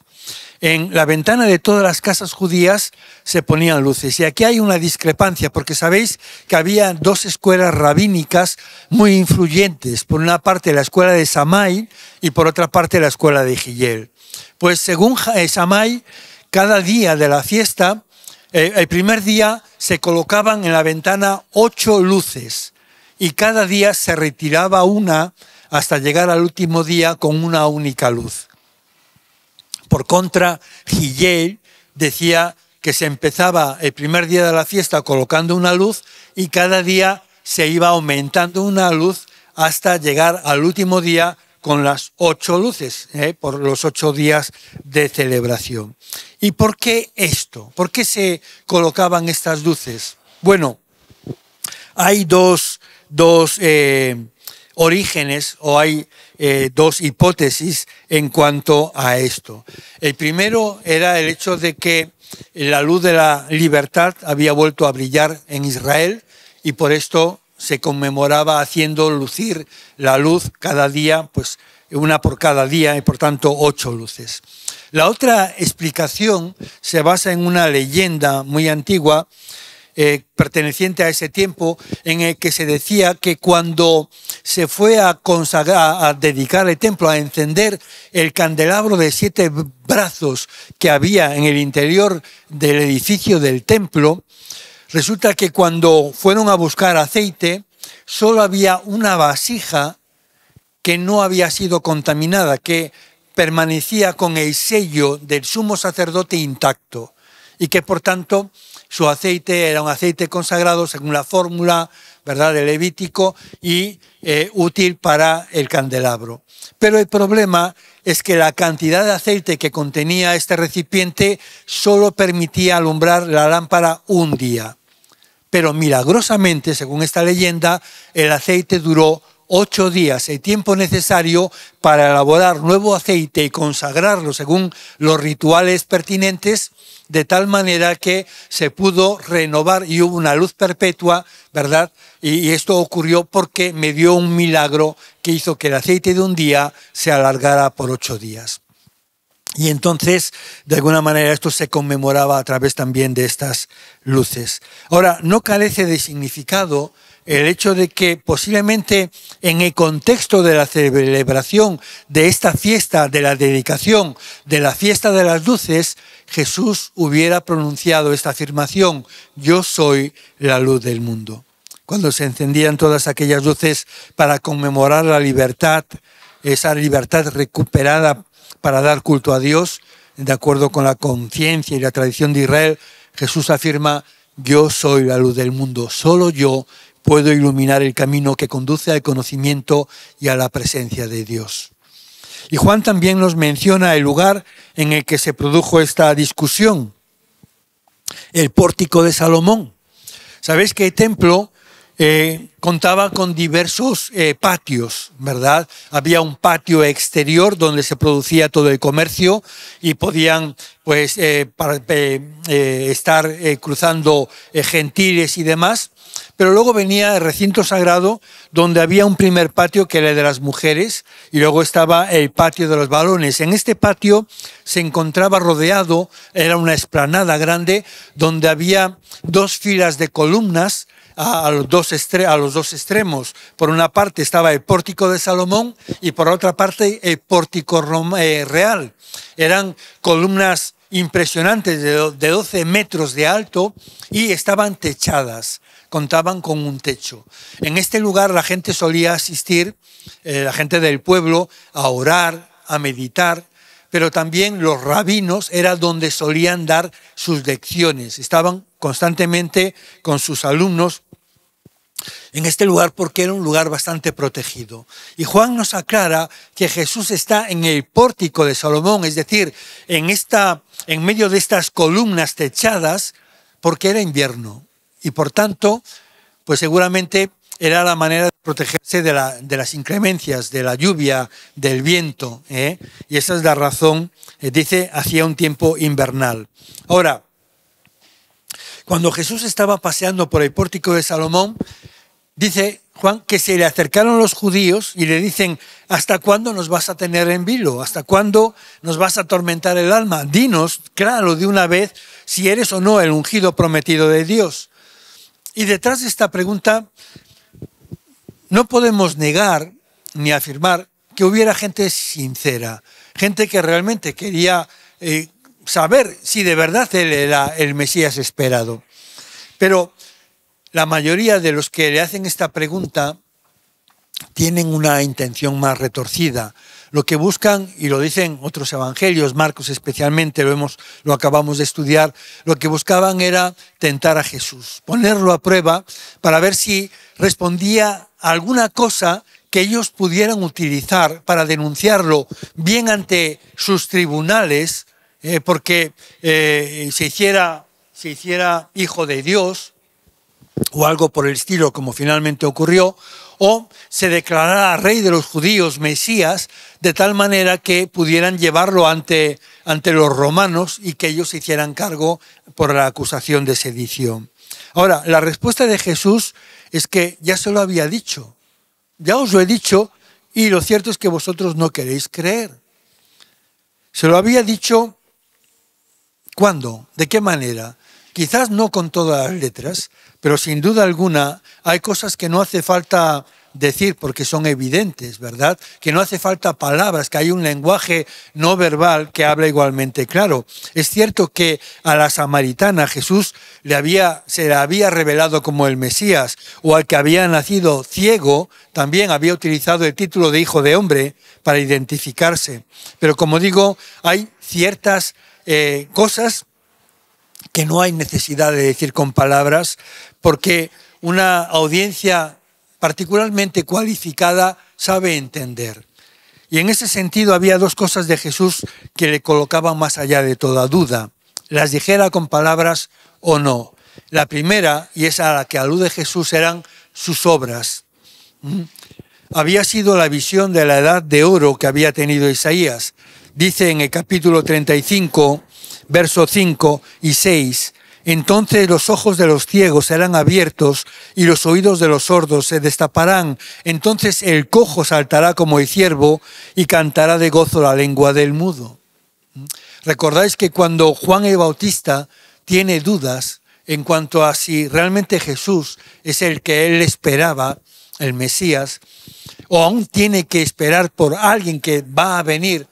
En la ventana de todas las casas judías se ponían luces. Y aquí hay una discrepancia, porque sabéis que había dos escuelas rabínicas muy influyentes. Por una parte la escuela de Samay y por otra parte la escuela de Gillel. Pues según eh, Samay, cada día de la fiesta, eh, el primer día se colocaban en la ventana ocho luces y cada día se retiraba una hasta llegar al último día con una única luz. Por contra, Gillel decía que se empezaba el primer día de la fiesta colocando una luz y cada día se iba aumentando una luz hasta llegar al último día con las ocho luces, ¿eh? por los ocho días de celebración. ¿Y por qué esto? ¿Por qué se colocaban estas luces? Bueno, hay dos dos eh, orígenes o hay eh, dos hipótesis en cuanto a esto. El primero era el hecho de que la luz de la libertad había vuelto a brillar en Israel y por esto se conmemoraba haciendo lucir la luz cada día, pues una por cada día y por tanto ocho luces. La otra explicación se basa en una leyenda muy antigua eh, perteneciente a ese tiempo en el que se decía que cuando se fue a consagrar, a dedicar el templo, a encender el candelabro de siete brazos que había en el interior del edificio del templo, resulta que cuando fueron a buscar aceite, solo había una vasija que no había sido contaminada, que permanecía con el sello del sumo sacerdote intacto y que por tanto su aceite era un aceite consagrado según la fórmula ¿verdad? de Levítico y eh, útil para el candelabro. Pero el problema es que la cantidad de aceite que contenía este recipiente solo permitía alumbrar la lámpara un día. Pero milagrosamente, según esta leyenda, el aceite duró ocho días, el tiempo necesario para elaborar nuevo aceite y consagrarlo según los rituales pertinentes, de tal manera que se pudo renovar y hubo una luz perpetua, ¿verdad? Y, esto ocurrió porque me dio un milagro que hizo que el aceite de un día se alargara por ocho días. Y entonces, de alguna manera, esto se conmemoraba a través también de estas luces. Ahora, no carece de significado el hecho de que posiblemente en el contexto de la celebración de esta fiesta, de la dedicación, de la fiesta de las luces, Jesús hubiera pronunciado esta afirmación, yo soy la luz del mundo. Cuando se encendían todas aquellas luces para conmemorar la libertad, esa libertad recuperada para dar culto a Dios, de acuerdo con la conciencia y la tradición de Israel, Jesús afirma, yo soy la luz del mundo, solo yo puedo iluminar el camino que conduce al conocimiento y a la presencia de Dios. Y Juan también nos menciona el lugar en el que se produjo esta discusión, el pórtico de Salomón. Sabéis que el templo eh, contaba con diversos eh, patios, ¿verdad? Había un patio exterior donde se producía todo el comercio y podían pues, eh, estar cruzando gentiles y demás. Pero luego venía el recinto sagrado, donde había un primer patio que era el de las mujeres, y luego estaba el patio de los varones. En este patio se encontraba rodeado, era una esplanada grande, donde había dos filas de columnas, a los, dos extremos. Por una parte estaba el pórtico de Salomón y por otra parte el pórtico eh, real. Eran columnas impresionantes de, 12 metros de alto y estaban techadas, contaban con un techo. En este lugar la gente solía asistir, eh, la gente del pueblo, a orar, a meditar, pero también los rabinos era donde solían dar sus lecciones. Estaban constantemente con sus alumnos en este lugar porque era un lugar bastante protegido. Y Juan nos aclara que Jesús está en el pórtico de Salomón, es decir, en, esta, en medio de estas columnas techadas, porque era invierno. Y por tanto, pues seguramente era la manera de protegerse de, las inclemencias, de la lluvia, del viento. ¿eh? Y esa es la razón, eh, dice, hacía un tiempo invernal. Ahora, cuando Jesús estaba paseando por el pórtico de Salomón, dice Juan que se le acercaron los judíos y le dicen, ¿hasta cuándo nos vas a tener en vilo? ¿Hasta cuándo nos vas a atormentar el alma? Dinos, claro, de una vez, si eres o no el ungido prometido de Dios. Y detrás de esta pregunta, no podemos negar ni afirmar que hubiera gente sincera, gente que realmente quería eh, saber si de verdad él era el Mesías esperado. Pero la mayoría de los que le hacen esta pregunta tienen una intención más retorcida. Lo que buscan, y lo dicen otros evangelios, Marcos especialmente, lo, lo acabamos de estudiar, lo que buscaban era tentar a Jesús, ponerlo a prueba para ver si respondía a alguna cosa que ellos pudieran utilizar para denunciarlo bien ante sus tribunales eh, porque eh, se, hiciera, hiciera hijo de Dios o algo por el estilo como finalmente ocurrió, o se declarara rey de los judíos, Mesías, de tal manera que pudieran llevarlo ante, ante los romanos y que ellos se hicieran cargo por la acusación de sedición. Ahora, la respuesta de Jesús es que ya se lo había dicho, ya os lo he dicho, y lo cierto es que vosotros no queréis creer. Se lo había dicho ¿Cuándo? ¿De qué manera? Quizás no con todas las letras, pero sin duda alguna hay cosas que no hace falta decir porque son evidentes, ¿verdad? Que no hace falta palabras, que hay un lenguaje no verbal que habla igualmente claro. Es cierto que a la samaritana Jesús le había, se la había revelado como el Mesías, o al que había nacido ciego, también había utilizado el título de hijo de hombre para identificarse. Pero como digo, hay ciertas eh, cosas que no hay necesidad de decir con palabras, porque una audiencia particularmente cualificada sabe entender. Y en ese sentido había dos cosas de Jesús que le colocaban más allá de toda duda, las dijera con palabras o no. La primera, y es a la que alude Jesús, eran sus obras. ¿Mm? Había sido la visión de la edad de oro que había tenido Isaías, dice en el capítulo 35, versos 5 y 6, entonces los ojos de los ciegos serán abiertos y los oídos de los sordos se destaparán. Entonces el cojo saltará como el ciervo y cantará de gozo la lengua del mudo. Recordáis que cuando Juan el Bautista tiene dudas en cuanto a si realmente Jesús es el que él esperaba, el Mesías, o aún tiene que esperar por alguien que va a venir,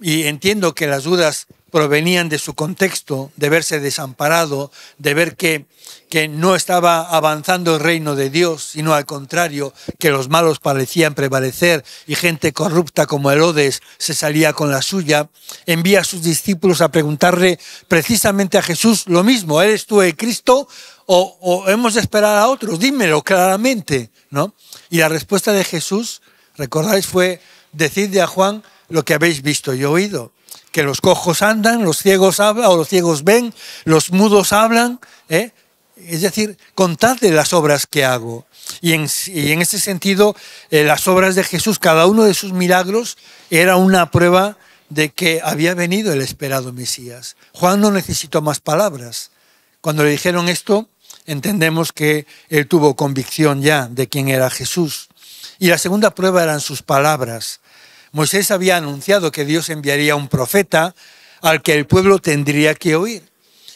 y entiendo que las dudas provenían de su contexto, de verse desamparado, de ver que, que no estaba avanzando el reino de Dios, sino al contrario, que los malos parecían prevalecer y gente corrupta como Herodes se salía con la suya, envía a sus discípulos a preguntarle precisamente a Jesús lo mismo, ¿eres tú el Cristo o, o hemos de esperar a otros? Dímelo claramente, ¿no? Y la respuesta de Jesús, recordáis, fue decirle a Juan, lo que habéis visto y oído, que los cojos andan, los ciegos hablan, o los ciegos ven, los mudos hablan, ¿eh? es decir, contadle las obras que hago. Y en, ese sentido, eh, las obras de Jesús, cada uno de sus milagros, era una prueba de que había venido el esperado Mesías. Juan no necesitó más palabras. Cuando le dijeron esto, entendemos que él tuvo convicción ya de quién era Jesús. Y la segunda prueba eran sus palabras. Moisés había anunciado que Dios enviaría un profeta al que el pueblo tendría que oír.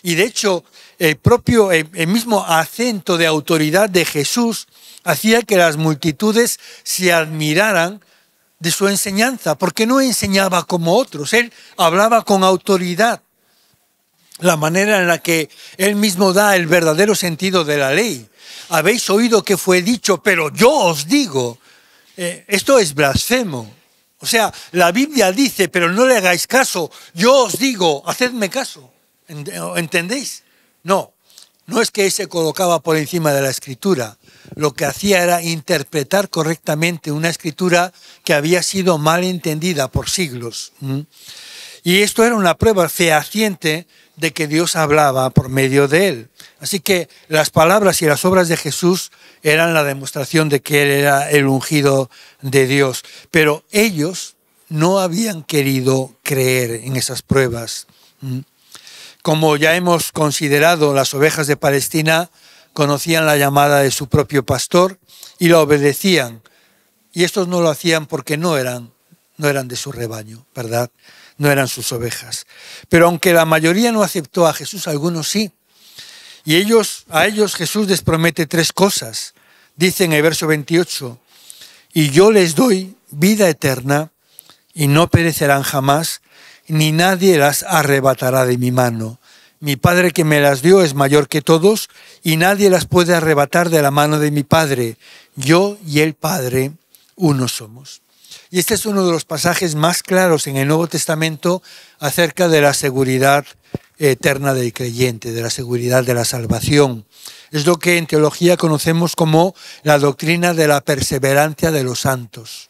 Y de hecho, el propio, el mismo acento de autoridad de Jesús hacía que las multitudes se admiraran de su enseñanza, porque no enseñaba como otros, él hablaba con autoridad. La manera en la que él mismo da el verdadero sentido de la ley. Habéis oído que fue dicho, pero yo os digo, eh, esto es blasfemo. O sea, la Biblia dice, pero no le hagáis caso. Yo os digo, hacedme caso. ¿Entendéis? No, no es que se colocaba por encima de la escritura. Lo que hacía era interpretar correctamente una escritura que había sido mal entendida por siglos. Y esto era una prueba fehaciente de que Dios hablaba por medio de él. Así que las palabras y las obras de Jesús eran la demostración de que Él era el ungido de Dios. Pero ellos no habían querido creer en esas pruebas. Mm. Como ya hemos considerado, las ovejas de Palestina conocían la llamada de su propio pastor y la obedecían. Y estos no lo hacían porque no eran, no eran de su rebaño, ¿verdad? No eran sus ovejas. Pero aunque la mayoría no aceptó a Jesús, algunos sí y ellos, a ellos Jesús les promete tres cosas. Dice en el verso 28, y yo les doy vida eterna y no perecerán jamás, ni nadie las arrebatará de mi mano. Mi Padre que me las dio es mayor que todos y nadie las puede arrebatar de la mano de mi Padre. Yo y el Padre uno somos. Y este es uno de los pasajes más claros en el Nuevo Testamento acerca de la seguridad eterna del creyente, de la seguridad de la salvación. Es lo que en teología conocemos como la doctrina de la perseverancia de los santos.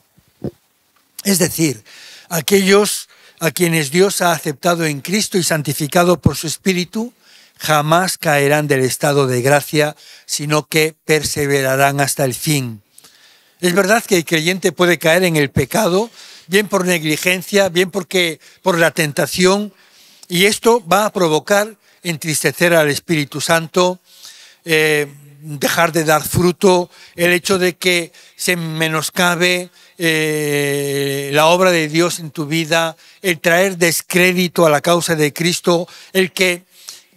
Es decir, aquellos a quienes Dios ha aceptado en Cristo y santificado por su Espíritu, jamás caerán del estado de gracia, sino que perseverarán hasta el fin. Es verdad que el creyente puede caer en el pecado, bien por negligencia, bien porque por la tentación, y esto va a provocar entristecer al Espíritu Santo, eh, dejar de dar fruto, el hecho de que se menoscabe eh, la obra de Dios en tu vida, el traer descrédito a la causa de Cristo, el que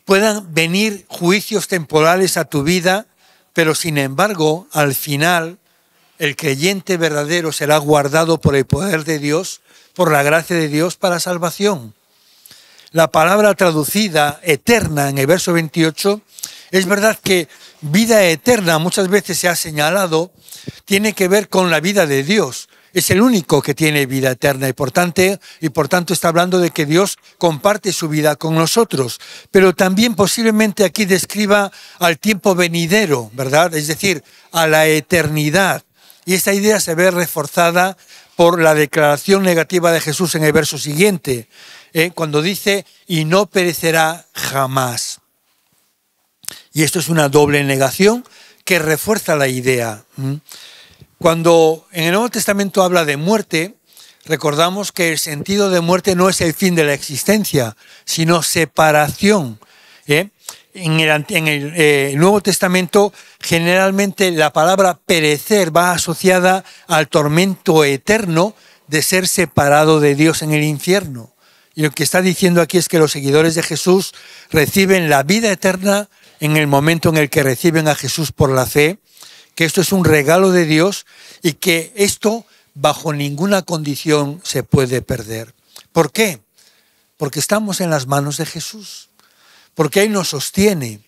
puedan venir juicios temporales a tu vida, pero sin embargo, al final, el creyente verdadero será guardado por el poder de Dios, por la gracia de Dios para salvación la palabra traducida eterna en el verso 28, es verdad que vida eterna muchas veces se ha señalado, tiene que ver con la vida de Dios. Es el único que tiene vida eterna y por, tanto, y por tanto está hablando de que Dios comparte su vida con nosotros. Pero también posiblemente aquí describa al tiempo venidero, ¿verdad? Es decir, a la eternidad. Y esta idea se ve reforzada por la declaración negativa de Jesús en el verso siguiente. ¿eh? cuando dice, y no perecerá jamás. Y esto es una doble negación que refuerza la idea. Cuando en el Nuevo Testamento habla de muerte, recordamos que el sentido de muerte no es el fin de la existencia, sino separación. ¿eh? En, eh, el, Nuevo Testamento generalmente la palabra perecer va asociada al tormento eterno de ser separado de Dios en el infierno. Y lo que está diciendo aquí es que los seguidores de Jesús reciben la vida eterna en el momento en el que reciben a Jesús por la fe, que esto es un regalo de Dios y que esto bajo ninguna condición se puede perder. ¿Por qué? Porque estamos en las manos de Jesús, porque Él nos sostiene,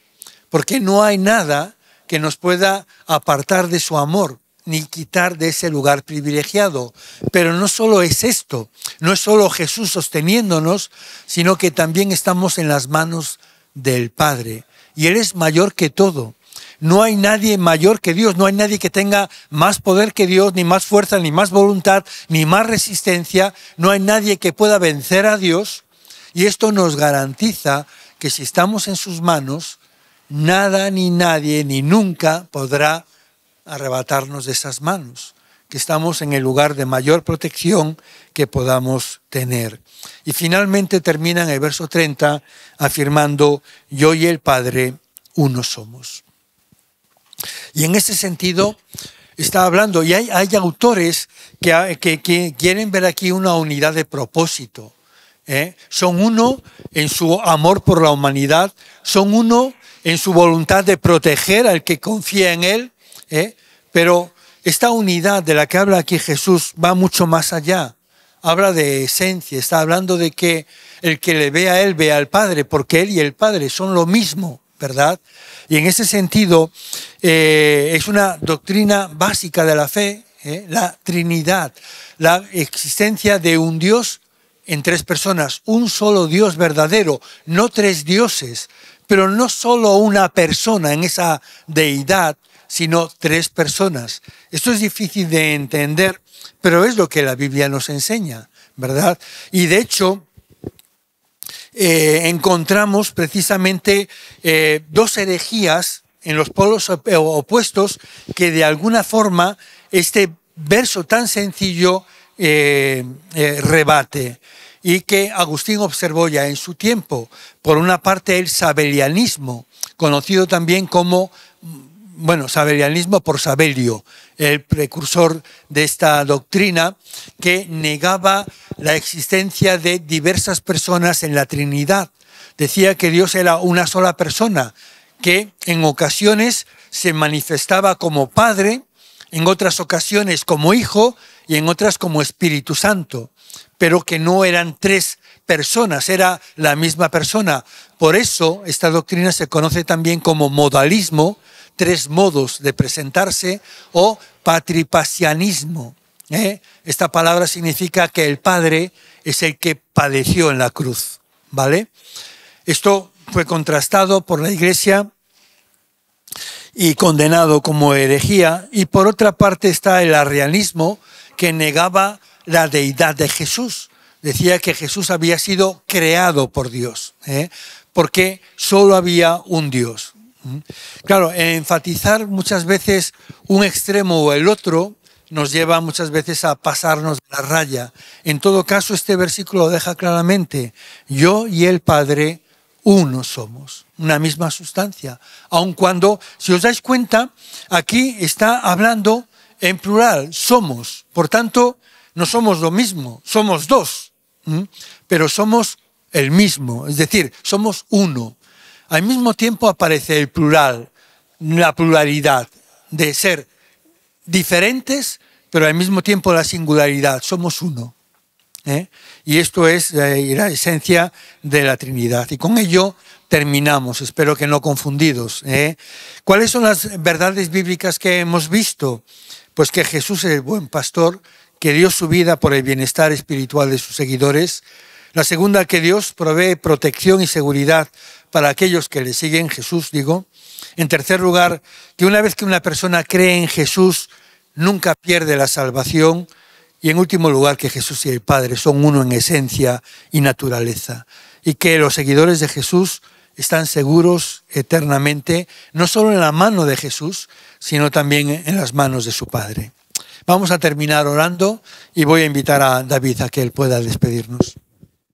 porque no hay nada que nos pueda apartar de su amor ni quitar de ese lugar privilegiado. Pero no solo es esto, no es solo Jesús sosteniéndonos, sino que también estamos en las manos del Padre. Y Él es mayor que todo. No hay nadie mayor que Dios, no hay nadie que tenga más poder que Dios, ni más fuerza, ni más voluntad, ni más resistencia, no hay nadie que pueda vencer a Dios. Y esto nos garantiza que si estamos en sus manos, nada ni nadie ni nunca podrá arrebatarnos de esas manos, que estamos en el lugar de mayor protección que podamos tener. Y finalmente termina en el verso 30 afirmando, yo y el Padre uno somos. Y en ese sentido está hablando, y hay, autores que, quieren ver aquí una unidad de propósito. ¿eh? son uno en su amor por la humanidad, son uno en su voluntad de proteger al que confía en él, ¿eh? Pero esta unidad de la que habla aquí Jesús va mucho más allá. Habla de esencia, está hablando de que el que le ve a Él ve al Padre, porque Él y el Padre son lo mismo, ¿verdad? Y en ese sentido eh, es una doctrina básica de la fe, ¿eh? la Trinidad, la existencia de un Dios en tres personas, un solo Dios verdadero, no tres dioses, pero no solo una persona en esa deidad, sino tres personas. Esto es difícil de entender, pero es lo que la Biblia nos enseña, ¿verdad? Y de hecho, eh, encontramos precisamente eh, dos herejías en los polos eh, opuestos que de alguna forma este verso tan sencillo rebate y que Agustín observó ya en su tiempo. Por una parte el sabelianismo, conocido también como bueno, saberianismo por Sabelio, el precursor de esta doctrina que negaba la existencia de diversas personas en la Trinidad. Decía que Dios era una sola persona, que en ocasiones se manifestaba como Padre, en otras ocasiones como Hijo y en otras como Espíritu Santo, pero que no eran tres personas, era la misma persona. Por eso esta doctrina se conoce también como modalismo, tres modos de presentarse o patripasianismo. ¿eh? Esta palabra significa que el Padre es el que padeció en la cruz. ¿Vale? Esto fue contrastado por la Iglesia y condenado como herejía. Y por otra parte está el arrianismo, que negaba la deidad de Jesús. Decía que Jesús había sido creado por Dios, ¿eh? porque solo había un Dios. Claro, enfatizar muchas veces un extremo o el otro nos lleva muchas veces a pasarnos de la raya. En todo caso, este versículo deja claramente, yo y el Padre uno somos, una misma sustancia. Aun cuando, si os dais cuenta, aquí está hablando en plural, somos. Por tanto, no somos lo mismo, somos dos, pero somos el mismo, es decir, somos uno. Al mismo tiempo aparece el plural, la pluralidad de ser diferentes, pero al mismo tiempo la singularidad, somos uno. ¿eh? Y esto es eh, la esencia de la Trinidad. Y con ello terminamos, espero que no confundidos. ¿eh? ¿Cuáles son las verdades bíblicas que hemos visto? Pues que Jesús es el buen pastor, que dio su vida por el bienestar espiritual de sus seguidores. La segunda, que Dios provee protección y seguridad para aquellos que le siguen, Jesús, digo. En tercer lugar, que una vez que una persona cree en Jesús, nunca pierde la salvación. Y en último lugar, que Jesús y el Padre son uno en esencia y naturaleza. Y que los seguidores de Jesús están seguros eternamente, no solo en la mano de Jesús, sino también en las manos de su Padre. Vamos a terminar orando y voy a invitar a David a que él pueda despedirnos.